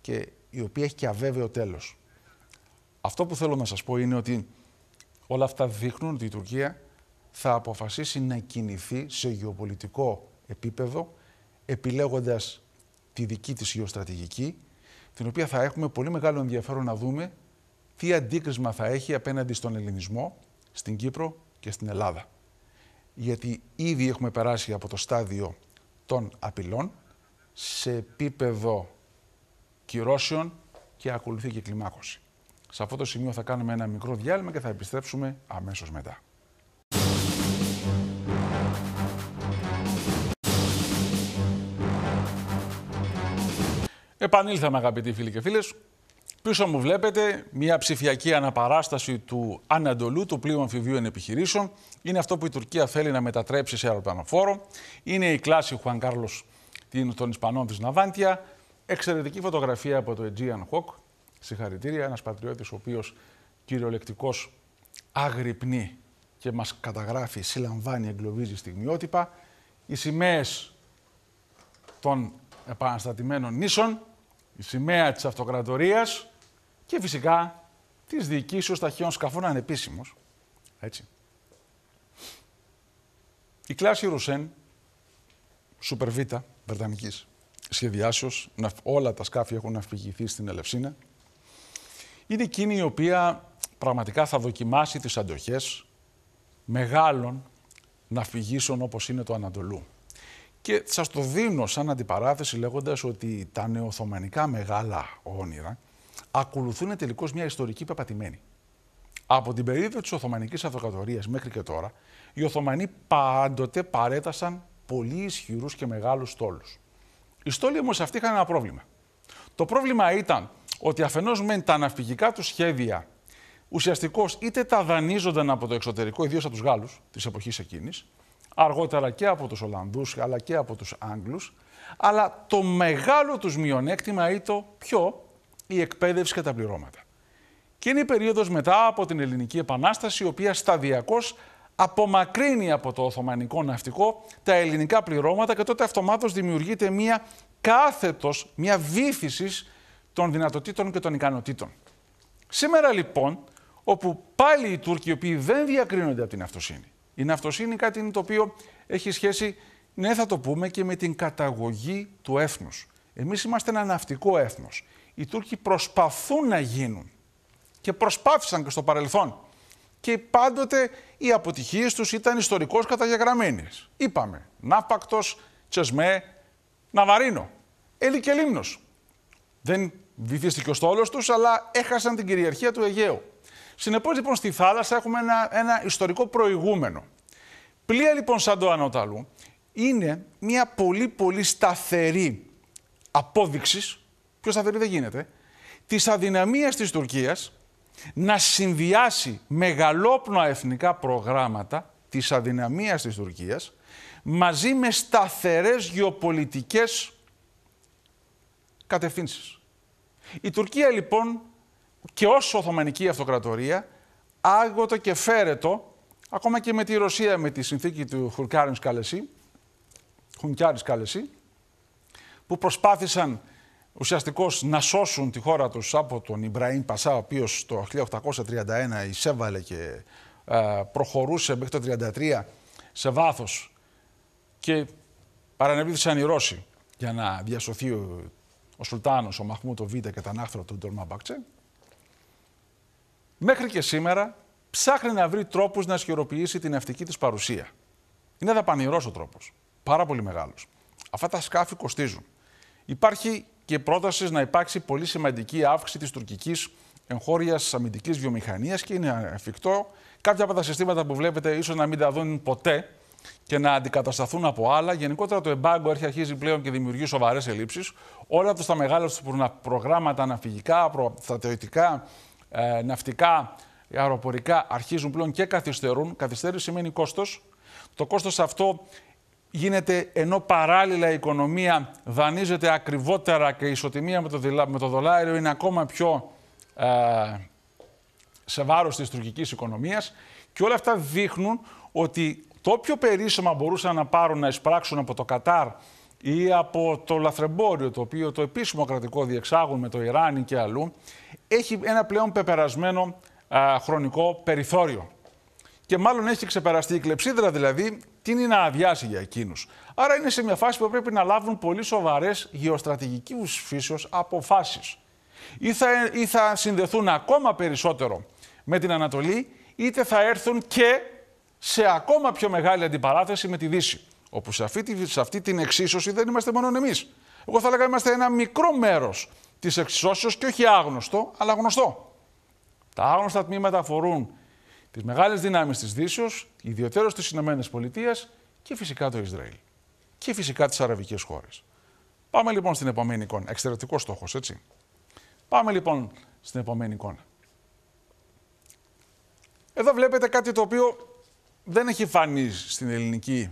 και η οποία έχει και αβέβαιο τέλος. Αυτό που θέλω να σας πω είναι ότι Όλα αυτά δείχνουν ότι η Τουρκία θα αποφασίσει να κινηθεί σε γεωπολιτικό επίπεδο, επιλέγοντας τη δική της γεωστρατηγική, την οποία θα έχουμε πολύ μεγάλο ενδιαφέρον να δούμε τι αντίκρισμα θα έχει απέναντι στον ελληνισμό, στην Κύπρο και στην Ελλάδα. Γιατί ήδη έχουμε περάσει από το στάδιο των απειλών σε επίπεδο κυρώσεων και ακολουθεί και κλιμάκωση. Σε αυτό το σημείο θα κάνουμε ένα μικρό διάλειμμα και θα επιστρέψουμε αμέσως μετά. Επανήλθαμε αγαπητοί φίλοι και φίλες. Πίσω μου βλέπετε μια ψηφιακή αναπαράσταση του Ανατολού, του πλοίου αμφιβίων επιχειρήσεων. Είναι αυτό που η Τουρκία θέλει να μετατρέψει σε αεροπλανοφόρο. Είναι η κλάση Χουαν Κάρλος των Ισπανών της Ναβάντια. Εξαιρετική φωτογραφία από το Aegean Hawk, Συγχαρητήρια. Ένας πατριώτης ο οποίος κυριολεκτικός άγρυπνεί και μας καταγράφει, συλλαμβάνει, εγκλωβίζει στιγμιότυπα. Οι σημαίες των επαναστατημένων νήσων, η σημαία της αυτοκρατορίας και φυσικά της διοικήσεως ταχύων σκαφών ανεπίσημο. Έτσι. Η κλάση Ρουσέν, Σούπερ Β, Βρετανικής σχεδιάσεως, όλα τα σκάφη έχουν αφηγηθεί στην Ελευσίνα, είναι εκείνη η οποία πραγματικά θα δοκιμάσει τις αντοχές μεγάλων να φυγήσουν όπως είναι το Ανατολού. Και σας το δίνω σαν αντιπαράθεση λέγοντας ότι τα νεοθωμανικά μεγάλα όνειρα ακολουθούν τελικώς μια ιστορική πεπατημένη. Από την περίοδο της Οθωμανικής Αυτοκρατορίας μέχρι και τώρα, οι Οθωμανοί πάντοτε παρέτασαν πολύ ισχυρούς και μεγάλους στόλους. Οι στόλοι όμως αυτοί είχαν ένα πρόβλημα. Το πρόβλημα ήταν ότι αφενός μεν τα ναυπηγικά τους σχέδια ουσιαστικώς είτε τα δανείζονταν από το εξωτερικό, ιδίως από τους Γάλλους της εποχής εκείνης, αργότερα και από τους Ολλανδούς αλλά και από τους Άγγλους, αλλά το μεγάλο τους μειονέκτημα ήταν ποιο, πιο η εκπαίδευση και τα πληρώματα. Και είναι η περίοδος μετά από την Ελληνική Επανάσταση, η οποία σταδιακώς απομακρύνει από το Οθωμανικό ναυτικό τα ελληνικά πληρώματα και τότε αυτομάτως δημιουργείται μία κάθετος, μία βήθηση των δυνατοτήτων και των ικανοτήτων. Σήμερα λοιπόν, όπου πάλι οι Τούρκοι, οι οποίοι δεν διακρίνονται από την αυτοσύνη. Η ναυτοσύνη κάτι είναι το οποίο έχει σχέση, ναι θα το πούμε, και με την καταγωγή του έθνους. Εμείς είμαστε ένα ναυτικό έθνος. Οι Τούρκοι προσπαθούν να γίνουν και προσπάθησαν και στο παρελθόν. Και πάντοτε οι αποτυχίες τους ήταν ιστορικώς καταγεγραμμένες. Είπαμε, Ναύπακτος, Τσεσμέ, Ναβαρίνο, Έλλη Δεν βυθίστηκε ο στόλος τους, αλλά έχασαν την κυριαρχία του Αιγαίου. Συνεπώς λοιπόν στη θάλασσα έχουμε ένα, ένα ιστορικό προηγούμενο. Πλοία λοιπόν σαν το ανωτάλου, είναι μια πολύ πολύ σταθερή απόδειξης, πιο σταθερή δεν γίνεται, της αδυναμίας της Τουρκίας να συνδυάσει μεγαλόπνοα εθνικά προγράμματα της αδυναμίας της Τουρκίας μαζί με σταθερές γεωπολιτικές κατευθύνσεις. Η Τουρκία λοιπόν και ως Οθωμανική Αυτοκρατορία άγωτο και φέρετο, ακόμα και με τη Ρωσία με τη συνθήκη του Χουρκάρινς Καλεσί, που προσπάθησαν ουσιαστικώς να σώσουν τη χώρα τους από τον Ιμπραήμ Πασά, ο οποίος το 1831 εισέβαλε και ε, προχωρούσε μέχρι το 1933 σε βάθος και παρανεβήθησαν οι Ρώσοι για να διασωθεί ο Σουλτάνος, ο Μαχμούτο Β και τα νάχθρα του Ντορμαμπακτσέ, μέχρι και σήμερα ψάχνει να βρει τρόπους να ισχυροποιήσει την αυτική της παρουσία. Είναι δαπανηρός ο τρόπος. Πάρα πολύ μεγάλος. Αυτά τα σκάφη κοστίζουν. Υπάρχει και πρόταση να υπάρξει πολύ σημαντική αύξηση της τουρκικής εγχώριας αμυντικής βιομηχανίας και είναι εφικτό. Κάποια από τα συστήματα που βλέπετε ίσως να μην τα δουν ποτέ, και να αντικατασταθούν από άλλα. Γενικότερα το εμπάγκο αρχίζει πλέον και δημιουργεί σοβαρές ελλείψεις. Όλα αυτά τα μεγάλα προγράμματα αναφυγικά, στρατιωτικά, ε, ναυτικά, αεροπορικά αρχίζουν πλέον και καθυστερούν. Καθυστέρηση σημαίνει κόστος. Το κόστος αυτό γίνεται ενώ παράλληλα η οικονομία δανείζεται ακριβότερα και η ισοτιμία με το, με δολάριο είναι ακόμα πιο ε, σε βάρος της τουρκικής οικονομίας και όλα αυτά δείχνουν ότι το όποιο περίσσεμα μπορούσαν να πάρουν να εισπράξουν από το Κατάρ ή από το λαθρεμπόριο, το οποίο το επίσημο κρατικό διεξάγουν με το Ιράν και αλλού, έχει ένα πλέον πεπερασμένο χρονικό περιθώριο. Και μάλλον έχει ξεπεραστεί η κλεψίδρα, δηλαδή, τι είναι να αδειάσει για εκείνους. Άρα είναι σε μια φάση που πρέπει να λάβουν πολύ σοβαρές γεωστρατηγικούς φύσεως αποφάσεις. Ή ή θα συνδεθούν ακόμα περισσότερο με την Ανατολή, είτε θα έρθουν και σε ακόμα πιο μεγάλη αντιπαράθεση με τη Δύση. Όπου σε αυτή, την εξίσωση δεν είμαστε μόνο εμείς. Εγώ θα έλεγα είμαστε ένα μικρό μέρος της εξισώσεω και όχι άγνωστο, αλλά γνωστό. Τα άγνωστα τμήματα αφορούν τις μεγάλες δυνάμεις της δύση, ιδιαίτερω τι ΗΠΑ και φυσικά το Ισραήλ. Και φυσικά τις αραβικές χώρες. Πάμε λοιπόν στην επόμενη εικόνα. Εξαιρετικός στόχος, έτσι. Πάμε λοιπόν στην επόμενη εικόνα. Εδώ βλέπετε κάτι το οποίο δεν έχει φανεί στην ελληνική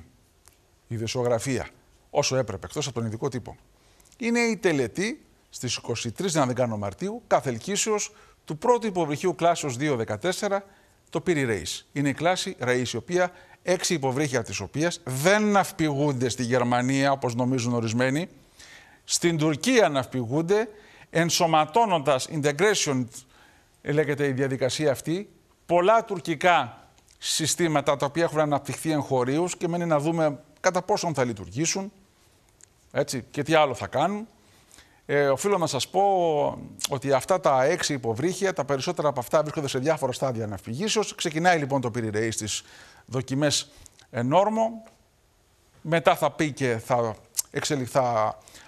ιδεσιογραφία όσο έπρεπε, εκτός από τον ειδικό τύπο. Είναι η τελετή στις 23, να κάνω Μαρτίου, καθελκύσεως του πρώτου υποβρυχίου κλάσεως 214, το πήρε Είναι η κλάση Ρέις, η οποία έξι υποβρύχια της οποίας δεν ναυπηγούνται στη Γερμανία, όπως νομίζουν ορισμένοι. Στην Τουρκία ναυπηγούνται, ενσωματώνοντας integration, λέγεται η διαδικασία αυτή, πολλά τουρκικά συστήματα τα οποία έχουν αναπτυχθεί εγχωρίως και μένει να δούμε κατά πόσον θα λειτουργήσουν έτσι, και τι άλλο θα κάνουν. Ε, οφείλω να σας πω ότι αυτά τα έξι υποβρύχια, τα περισσότερα από αυτά βρίσκονται σε διάφορα στάδια αναφυγήσεως. Ξεκινάει λοιπόν το πυρηρεή στις δοκιμές ενόρμο. Μετά θα πει και θα,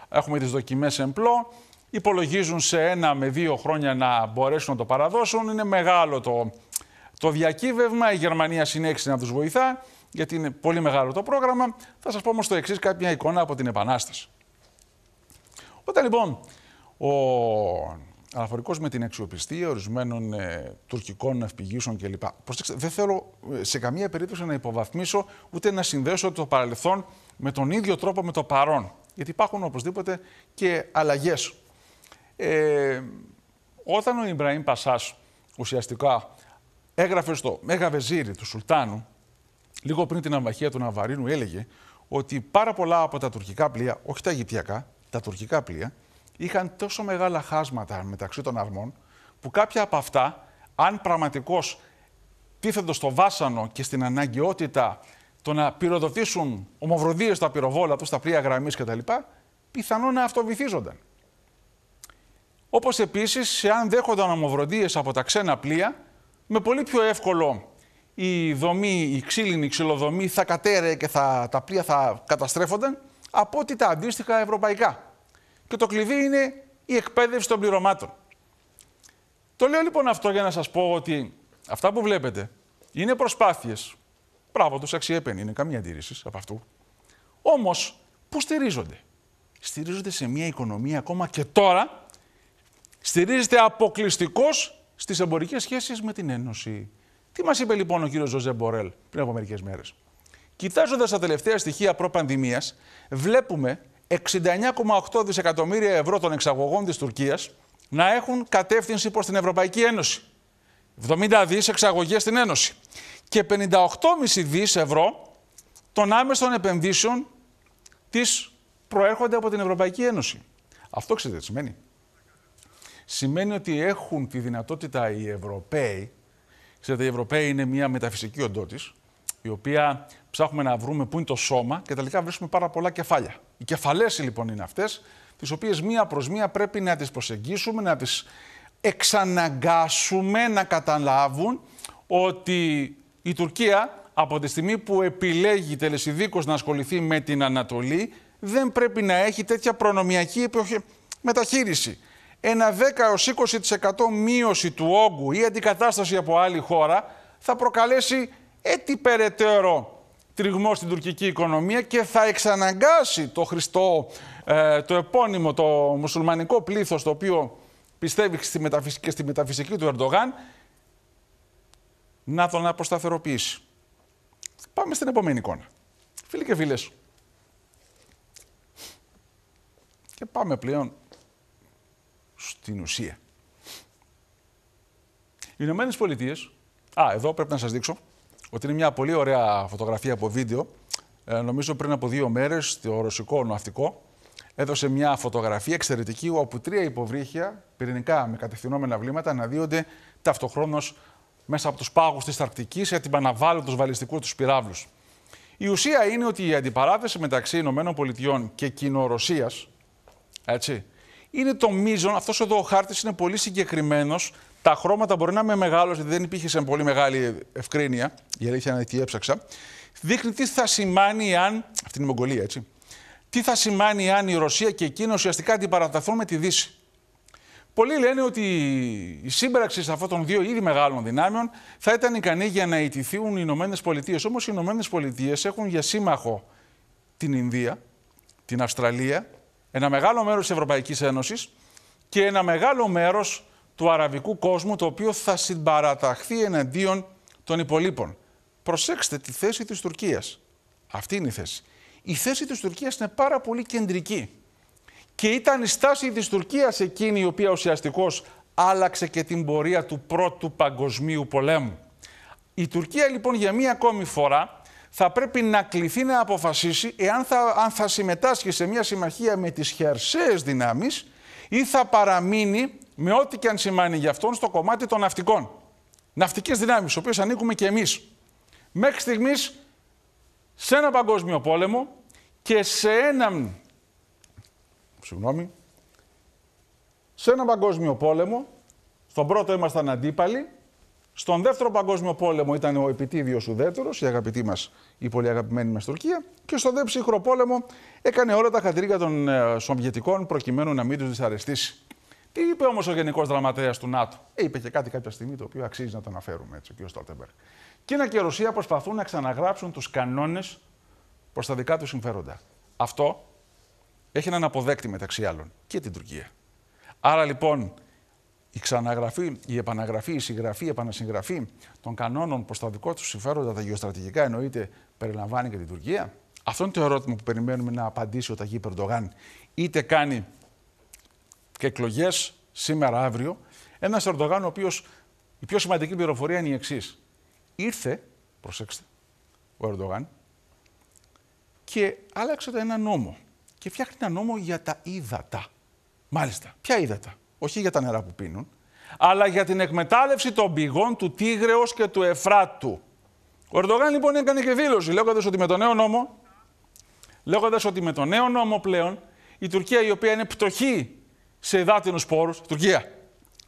έχουμε τις δοκιμές εμπλό. Υπολογίζουν σε ένα με δύο χρόνια να μπορέσουν να το παραδώσουν. Είναι μεγάλο το το διακύβευμα. Η Γερμανία συνέχισε να τους βοηθά, γιατί είναι πολύ μεγάλο το πρόγραμμα. Θα σας πω όμως το εξής: κάποια εικόνα από την Επανάσταση. Όταν λοιπόν ο αναφορικός με την αξιοπιστία ορισμένων ε, τουρκικών ναυπηγήσεων κλπ. Προσέξτε, δεν θέλω ε, σε καμία περίπτωση να υποβαθμίσω ούτε να συνδέσω το παρελθόν με τον ίδιο τρόπο με το παρόν. Γιατί υπάρχουν οπωσδήποτε και αλλαγές. Ε, όταν ο Ιμπραήμ Πασάς ουσιαστικά έγραφε στο Μέγα Βεζίρι του Σουλτάνου, λίγο πριν την αμβαχία του Ναβαρίνου, έλεγε ότι πάρα πολλά από τα τουρκικά πλοία, όχι τα Αιγυπτιακά, τα τουρκικά πλοία, είχαν τόσο μεγάλα χάσματα μεταξύ των αρμών, που κάποια από αυτά, αν πραγματικώς τίθεντο στο βάσανο και στην αναγκαιότητα το να πυροδοτήσουν ομοβροδίες στα πυροβόλα τους, στα πλοία γραμμής κτλ., πιθανόν να αυτοβυθίζονταν. Όπως επίσης, εάν δέχονταν ομοβροδίες από τα ξένα πλοία, με πολύ πιο εύκολο η δομή, η ξύλινη ξυλοδομή θα κατέρεε και θα, τα πλοία θα καταστρέφονταν από ότι τα αντίστοιχα ευρωπαϊκά. Και το κλειδί είναι η εκπαίδευση των πληρωμάτων. Το λέω λοιπόν αυτό για να σας πω ότι αυτά που βλέπετε είναι προσπάθειες. Μπράβο τους αξιέπαινε, είναι καμία αντίρρηση από αυτού. Όμως, πού στηρίζονται. Στηρίζονται σε μια οικονομία ακόμα και τώρα, στηρίζεται αποκλειστικώς στις εμπορικές σχέσεις με την Ένωση. Τι μας είπε λοιπόν ο κύριος Ζωζέ Μπορέλ πριν από μερικές μέρες. Κοιτάζοντας τα τελευταία στοιχεία βλέπουμε 69,8 δισεκατομμύρια ευρώ των εξαγωγών της Τουρκίας να έχουν κατεύθυνση προς την Ευρωπαϊκή Ένωση. 70 δις εξαγωγές στην Ένωση και 58,5 δις ευρώ των άμεσων επενδύσεων της προέρχονται από την Ευρωπαϊκή Ένωση. Αυτό ξέρετε τι σημαίνει σημαίνει ότι έχουν τη δυνατότητα οι Ευρωπαίοι, ξέρετε οι Ευρωπαίοι είναι μια μεταφυσική οντότης, η οποία ψάχνουμε να βρούμε πού είναι το σώμα και τελικά βρίσκουμε πάρα πολλά κεφάλια. Οι κεφαλές λοιπόν είναι αυτές, τις οποίες μία προς μία πρέπει να τις προσεγγίσουμε, να τις εξαναγκάσουμε να καταλάβουν ότι η Τουρκία από τη στιγμή που επιλέγει τελεσιδίκως να ασχοληθεί με την Ανατολή δεν πρέπει να έχει τέτοια προνομιακή μεταχείριση ένα 10-20% μείωση του όγκου ή αντικατάσταση από άλλη χώρα θα προκαλέσει έτσι περαιτέρω τριγμό στην τουρκική οικονομία και θα εξαναγκάσει το χριστό, ε, το επώνυμο, το μουσουλμανικό πλήθος το οποίο πιστεύει στη μεταφυσική, και στη μεταφυσική του Ερντογάν να τον αποσταθεροποιήσει. Πάμε στην επόμενη εικόνα. Φίλοι και φίλες, και πάμε πλέον στην ουσία. Οι Ηνωμένες Πολιτείες. Α, εδώ πρέπει να σας δείξω ότι είναι μια πολύ ωραία φωτογραφία από βίντεο. Ε, νομίζω πριν από δύο μέρες, το ρωσικό ναυτικό έδωσε μια φωτογραφία εξαιρετική όπου τρία υποβρύχια πυρηνικά με κατευθυνόμενα βλήματα αναδύονται ταυτοχρόνως μέσα από τους πάγους της Αρκτικής για την παναβάλλον τους βαλιστικού τους πυράβλους. Η ουσία είναι ότι η αντιπαράθεση μεταξύ ΗΠΑ και Κοινορωσία, έτσι, είναι το μείζον. Αυτός εδώ ο χάρτης είναι πολύ συγκεκριμένος. Τα χρώματα μπορεί να είμαι μεγάλος, γιατί δεν υπήρχε σε πολύ μεγάλη ευκρίνεια. Η αλήθεια είναι ότι έψαξα. Δείχνει τι θα σημάνει αν. Αυτή είναι η Μογγολία, έτσι. Τι θα σημάνει αν η Ρωσία και εκείνο ουσιαστικά αντιπαραταθούν με τη Δύση. Πολλοί λένε ότι η σύμπραξη σε αυτών των δύο ήδη μεγάλων δυνάμεων θα ήταν ικανή για να ιτηθούν οι Ηνωμένες Πολιτείες. Όμως οι Ηνωμένες Πολιτείες έχουν για σύμμαχο την Ινδία, την Αυστραλία, ένα μεγάλο μέρος της Ευρωπαϊκής Ένωσης και ένα μεγάλο μέρος του αραβικού κόσμου το οποίο θα συμπαραταχθεί εναντίον των υπολείπων. Προσέξτε τη θέση της Τουρκίας. Αυτή είναι η θέση. Η θέση της Τουρκίας είναι πάρα πολύ κεντρική. Και ήταν η στάση της Τουρκίας εκείνη η οποία ουσιαστικώς άλλαξε και την πορεία του Πρώτου Παγκοσμίου Πολέμου. Η Τουρκία λοιπόν για μία ακόμη φορά θα πρέπει να κληθεί να αποφασίσει εάν θα, αν θα συμμετάσχει σε μια συμμαχία με τις χερσαίες δυνάμεις ή θα παραμείνει με ό,τι και αν σημαίνει για αυτόν στο κομμάτι των ναυτικών. Ναυτικές δυνάμεις, οι οποίες ανήκουμε και εμείς. Μέχρι στιγμής σε ένα παγκόσμιο πόλεμο και σε έναν συγγνώμη, σε έναν παγκόσμιο πόλεμο, στον πρώτο ήμασταν αντίπαλοι, στον δεύτερο παγκόσμιο πόλεμο ήταν ο επιτίδιος ουδέτερος, η αγαπητή μας η πολύ αγαπημένη μας Τουρκία. Και στο δε ψυχρό πόλεμο έκανε όλα τα χατρίγια των ε, Σοβιετικών προκειμένου να μην τους δυσαρεστήσει. Τι είπε όμως ο Γενικός Δραματέα του ΝΑΤΟ. Ε, είπε και κάτι κάποια στιγμή το οποίο αξίζει να το αναφέρουμε έτσι, ο κ. Στόλτεμπεργκ. Κίνα και Ρωσία προσπαθούν να ξαναγράψουν τους κανόνες προς τα δικά τους συμφέροντα. Αυτό έχει έναν αποδέκτη μεταξύ άλλων και την Τουρκία. Άρα λοιπόν η ξαναγραφή, η επαναγραφή, η συγγραφή, η επανασυγγραφή των κανόνων προς τα δικό τους συμφέροντα, τα γεωστρατηγικά εννοείται, περιλαμβάνει και την Τουρκία. Αυτό είναι το ερώτημα που περιμένουμε να απαντήσει ο Ταγί Περντογάν. Είτε κάνει και εκλογές σήμερα, αύριο. Ένας Ερντογάν, ο οποίος η πιο σημαντική πληροφορία είναι η εξής. Ήρθε, προσέξτε, ο Ερντογάν και άλλαξε ένα νόμο. Και φτιάχνει ένα νόμο για τα ύδατα. Μάλιστα. Ποια ύδατα όχι για τα νερά που πίνουν, αλλά για την εκμετάλλευση των πηγών του Τίγρεως και του Εφράτου. Ο Ερντογάν λοιπόν έκανε και δήλωση, Λέγοντας ότι με τον νέο νόμο, λέγοντας ότι με τον νέο νόμο πλέον η Τουρκία η οποία είναι πτωχή σε υδάτινους πόρους, Τουρκία,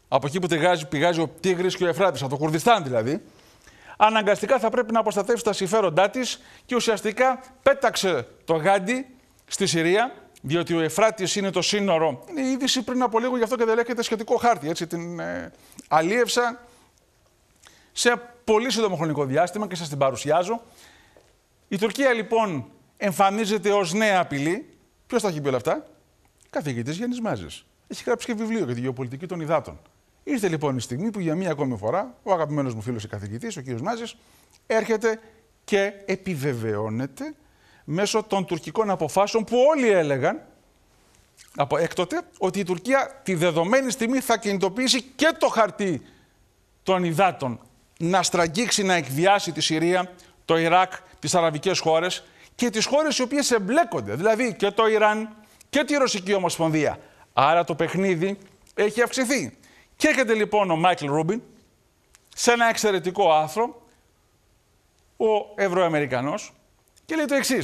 από εκεί που πηγάζει ο Τίγρης και ο Εφράτης, από το Κουρδιστάν δηλαδή, αναγκαστικά θα πρέπει να προστατεύσει τα συμφέροντά της και ουσιαστικά πέταξε το γάντι στη Συρία διότι ο Εφράτη είναι το σύνορο. Είναι η είδηση πριν από λίγο, γι' αυτό και δεν λέγεται σχετικό χάρτη. Έτσι, την ε, αλίευσα σε πολύ σύντομο χρονικό διάστημα και σας την παρουσιάζω. Η Τουρκία λοιπόν εμφανίζεται ως νέα απειλή. Ποιος τα έχει πει όλα αυτά? Καθηγητής Γιάννης Μάζης. Έχει γράψει και βιβλίο για τη γεωπολιτική των υδάτων. Ήρθε λοιπόν η στιγμή που για μία ακόμη φορά ο αγαπημένος μου φίλος και καθηγητής ο κ. Μάζης, έρχεται και επιβεβαιώνεται μέσω των τουρκικών αποφάσεων που όλοι έλεγαν από έκτοτε ότι η Τουρκία τη δεδομένη στιγμή θα κινητοποιήσει και το χαρτί των υδάτων να στραγγίξει, να εκβιάσει τη Συρία, το Ιράκ, τις αραβικές χώρες και τις χώρες οι οποίες εμπλέκονται, δηλαδή και το Ιράν και τη Ρωσική Ομοσπονδία. Άρα το παιχνίδι έχει αυξηθεί. Και έρχεται λοιπόν ο Μάικλ Ρούμπιν σε ένα εξαιρετικό άθρο, ο Ευρωαμερικανός, και λέει το εξής.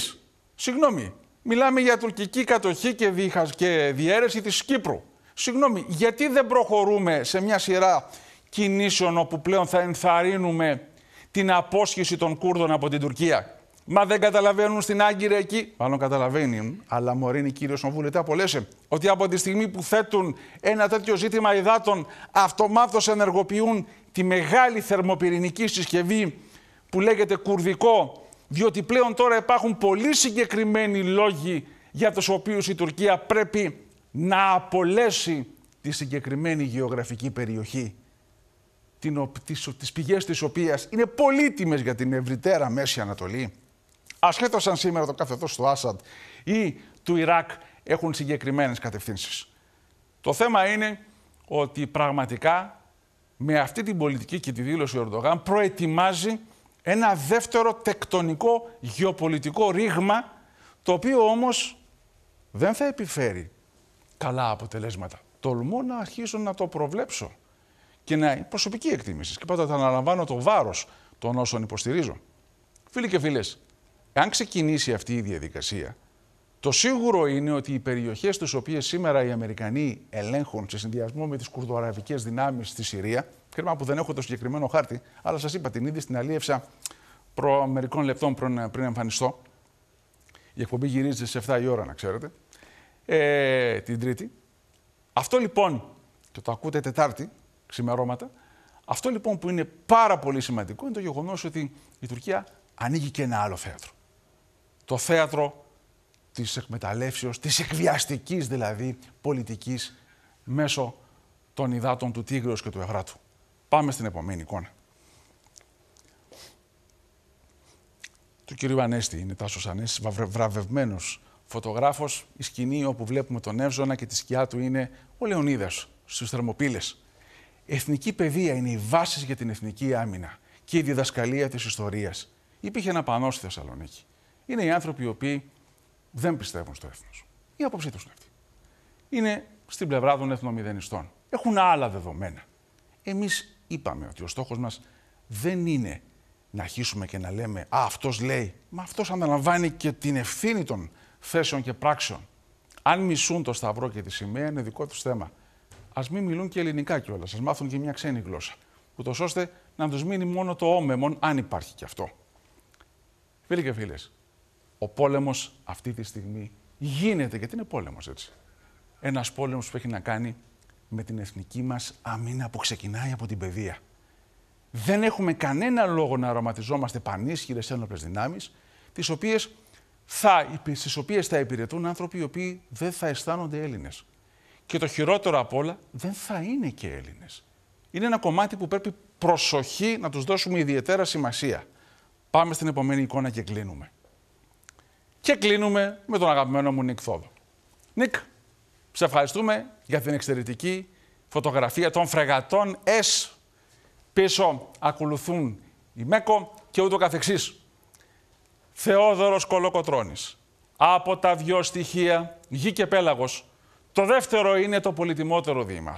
Συγγνώμη, μιλάμε για τουρκική κατοχή και, διέρεση και διαίρεση της Κύπρου. Συγγνώμη, γιατί δεν προχωρούμε σε μια σειρά κινήσεων όπου πλέον θα ενθαρρύνουμε την απόσχηση των Κούρδων από την Τουρκία. Μα δεν καταλαβαίνουν στην Άγκυρα εκεί. Μάλλον καταλαβαίνει, αλλά Μωρίνη κύριο Βουλετά απολέσε ότι από τη στιγμή που θέτουν ένα τέτοιο ζήτημα υδάτων, αυτομάτως ενεργοποιούν τη μεγάλη θερμοπυρηνική συσκευή που λέγεται κουρδικό διότι πλέον τώρα υπάρχουν πολύ συγκεκριμένοι λόγοι για τους οποίους η Τουρκία πρέπει να απολέσει τη συγκεκριμένη γεωγραφική περιοχή, την, τις, τις πηγές της οποίας είναι πολύτιμες για την ευρυτέρα Μέση Ανατολή. Ασχέτως αν σήμερα το καθετό του Άσαντ ή του Ιράκ έχουν συγκεκριμένες κατευθύνσεις. Το θέμα είναι ότι πραγματικά με αυτή την πολιτική και τη δήλωση ο Ερντογάν προετοιμάζει ένα δεύτερο τεκτονικό γεωπολιτικό ρήγμα, το οποίο όμως δεν θα επιφέρει καλά αποτελέσματα. Τολμώ να αρχίσω να το προβλέψω και να είναι προσωπική εκτίμηση. Και πάντα θα αναλαμβάνω το βάρος των όσων υποστηρίζω. Φίλοι και φίλες, αν ξεκινήσει αυτή η διαδικασία, το σίγουρο είναι ότι οι περιοχές τι οποίες σήμερα οι Αμερικανοί ελέγχουν σε συνδυασμό με τις κουρδοαραβικές δυνάμεις στη Συρία, Κρίμα που δεν έχω το συγκεκριμένο χάρτη, αλλά σας είπα την είδη στην αλίευσα προ μερικών λεπτών πριν, εμφανιστώ. Η εκπομπή γυρίζει σε 7 η ώρα, να ξέρετε. Ε, την Τρίτη. Αυτό λοιπόν, και το ακούτε Τετάρτη, ξημερώματα, αυτό λοιπόν που είναι πάρα πολύ σημαντικό είναι το γεγονός ότι η Τουρκία ανοίγει και ένα άλλο θέατρο. Το θέατρο της εκμεταλλεύσεως, της εκβιαστικής δηλαδή πολιτικής μέσω των υδάτων του Τίγριο και του Ευράτου. Πάμε στην επόμενη εικόνα. Του κύριο Ανέστη είναι τάσος Ανέστη, βραβευμένος φωτογράφος, η σκηνή όπου βλέπουμε τον Εύζωνα και τη σκιά του είναι ο Λεωνίδας στους Θερμοπύλες. Εθνική παιδεία είναι η βάσεις για την εθνική άμυνα και η διδασκαλία της ιστορίας. Υπήρχε ένα πανό στη Θεσσαλονίκη. Είναι οι άνθρωποι οι οποίοι δεν πιστεύουν στο έθνος. Η άποψή τους. είναι αυτή. Είναι στην πλευρά των εθνομηδενιστών. Έχουν άλλα δεδομένα. Εμείς είπαμε ότι ο στόχος μας δεν είναι να αρχίσουμε και να λέμε «Α, αυτός λέει», μα αυτός αναλαμβάνει και την ευθύνη των θέσεων και πράξεων. Αν μισούν το Σταυρό και τη σημαία είναι δικό τους θέμα. Ας μην μιλούν και ελληνικά κιόλας, ας μάθουν και μια ξένη γλώσσα. Ούτως ώστε να τους μείνει μόνο το όμεμον, αν υπάρχει κι αυτό. Φίλοι και φίλες, ο πόλεμος αυτή τη στιγμή γίνεται, γιατί είναι πόλεμος έτσι. Ένας πόλεμος που έχει να κάνει με την εθνική μας αμήνα που ξεκινάει από την παιδεία. Δεν έχουμε κανένα λόγο να αρωματιζόμαστε πανίσχυρες ένοπλες δυνάμεις, τις οποίες θα, στις οποίες θα υπηρετούν άνθρωποι οι οποίοι δεν θα αισθάνονται Έλληνες. Και το χειρότερο απ' όλα, δεν θα είναι και Έλληνες. Είναι ένα κομμάτι που πρέπει προσοχή να τους δώσουμε ιδιαίτερα σημασία. Πάμε στην επόμενη εικόνα και κλείνουμε. Και κλείνουμε με τον αγαπημένο μου Νικ Θόδο. Νικ, σε ευχαριστούμε για την εξαιρετική φωτογραφία των φρεγατών S. Πίσω ακολουθούν η ΜΕΚΟ και ούτω καθεξής. Θεόδωρος Κολοκοτρώνης. Από τα δυο στοιχεία, γη και πέλαγος, το δεύτερο είναι το πολυτιμότερο δί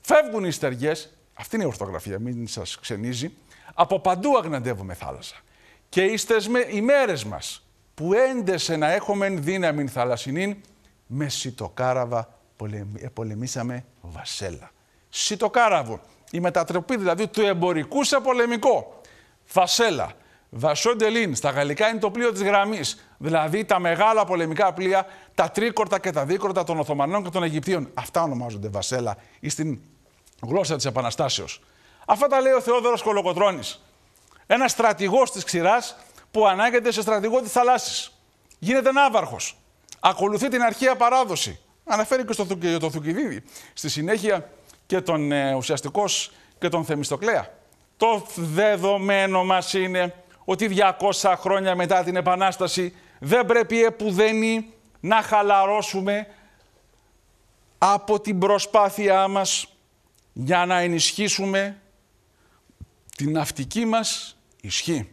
Φεύγουν οι στεργές, αυτή είναι η ορθογραφία, μην σας ξενίζει, από παντού αγναντεύουμε θάλασσα. Και οι μέρες μας, που έντεσε να έχουμε δύναμη θαλασσινήν, με σιτοκάραβα ε, πολεμήσαμε βασέλα. Σιτοκάραβο, η μετατροπή δηλαδή του εμπορικού σε πολεμικό. Βασέλα, Βασόντελίν, στα γαλλικά είναι το πλοίο της γραμμής, δηλαδή τα μεγάλα πολεμικά πλοία, τα τρίκορτα και τα δίκορτα των Οθωμανών και των Αιγυπτίων. Αυτά ονομάζονται βασέλα ή στην γλώσσα της Επαναστάσεως. Αυτά τα λέει ο Θεόδωρος Κολοκοτρώνης. Ένας στρατηγός της ξηράς που ανάγεται σε στρατηγό της θαλάσσης. Γίνεται ναύαρχος. Ακολουθεί την αρχαία παράδοση. Αναφέρει και τον το Θουκυδίδη. Στη συνέχεια και τον ε, ουσιαστικός και τον Θεμιστοκλέα. Το δεδομένο μας είναι ότι 200 χρόνια μετά την Επανάσταση δεν πρέπει επουδένει να χαλαρώσουμε από την προσπάθειά μας για να ενισχύσουμε την ναυτική μας ισχύ.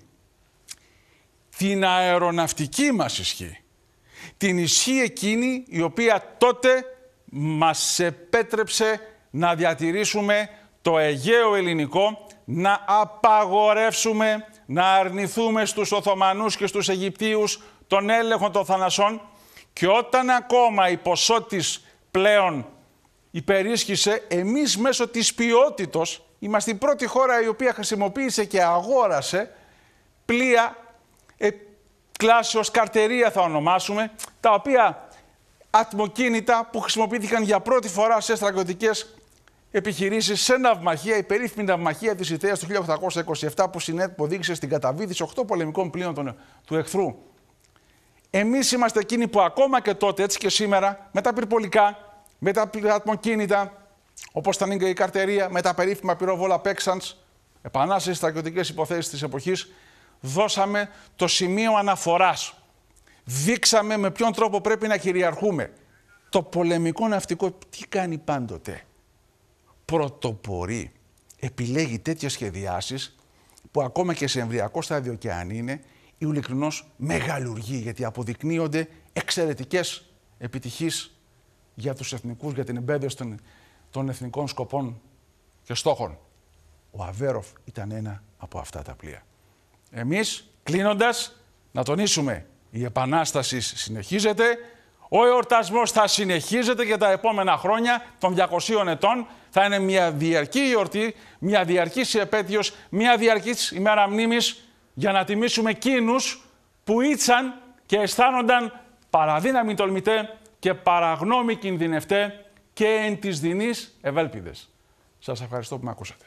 Την αεροναυτική μας ισχύ την ισχύ εκείνη η οποία τότε μας επέτρεψε να διατηρήσουμε το Αιγαίο Ελληνικό, να απαγορεύσουμε, να αρνηθούμε στους Οθωμανούς και στους Αιγυπτίους τον έλεγχο των θανασών και όταν ακόμα η ποσότης πλέον υπερίσχυσε, εμείς μέσω της ποιότητος, είμαστε η πρώτη χώρα η οποία χρησιμοποίησε και αγόρασε πλοία ε, κλάσεως καρτερία θα ονομάσουμε, τα οποία ατμοκίνητα που χρησιμοποιήθηκαν για πρώτη φορά σε στρατιωτικές επιχειρήσεις σε ναυμαχία, η περίφημη ναυμαχία της Ιταλία του 1827 που συνέποδείξε στην καταβίδηση 8 πολεμικών πλοίων του εχθρού. Εμείς είμαστε εκείνοι που ακόμα και τότε, έτσι και σήμερα, με τα πυρπολικά, με τα ατμοκίνητα, όπως ήταν η καρτερία, με τα περίφημα πυρόβολα Πέξαντς, επανάσταση στρατιωτικέ υποθέσεις της εποχής δώσαμε το σημείο αναφοράς. Δείξαμε με ποιον τρόπο πρέπει να κυριαρχούμε. Το πολεμικό ναυτικό τι κάνει πάντοτε. Πρωτοπορεί. Επιλέγει τέτοιες σχεδιάσεις που ακόμα και σε εμβριακό στάδιο και αν είναι, ειλικρινώς μεγαλουργεί γιατί αποδεικνύονται εξαιρετικές επιτυχίες για τους εθνικούς, για την εμπέδευση των, των εθνικών σκοπών και στόχων. Ο Αβέροφ ήταν ένα από αυτά τα πλοία. Εμείς κλείνοντας να τονίσουμε η Επανάσταση συνεχίζεται, ο εορτασμός θα συνεχίζεται και τα επόμενα χρόνια των 200 ετών. Θα είναι μια διαρκή γιορτή, μια διαρκή επέτειος, μια διαρκή ημέρα μνήμης για να τιμήσουμε εκείνους που ήτσαν και αισθάνονταν παραδύναμοι τολμητέ και παραγνώμη κινδυνευτέ και εν της δινής ευέλπιδες. Σας ευχαριστώ που με ακούσατε.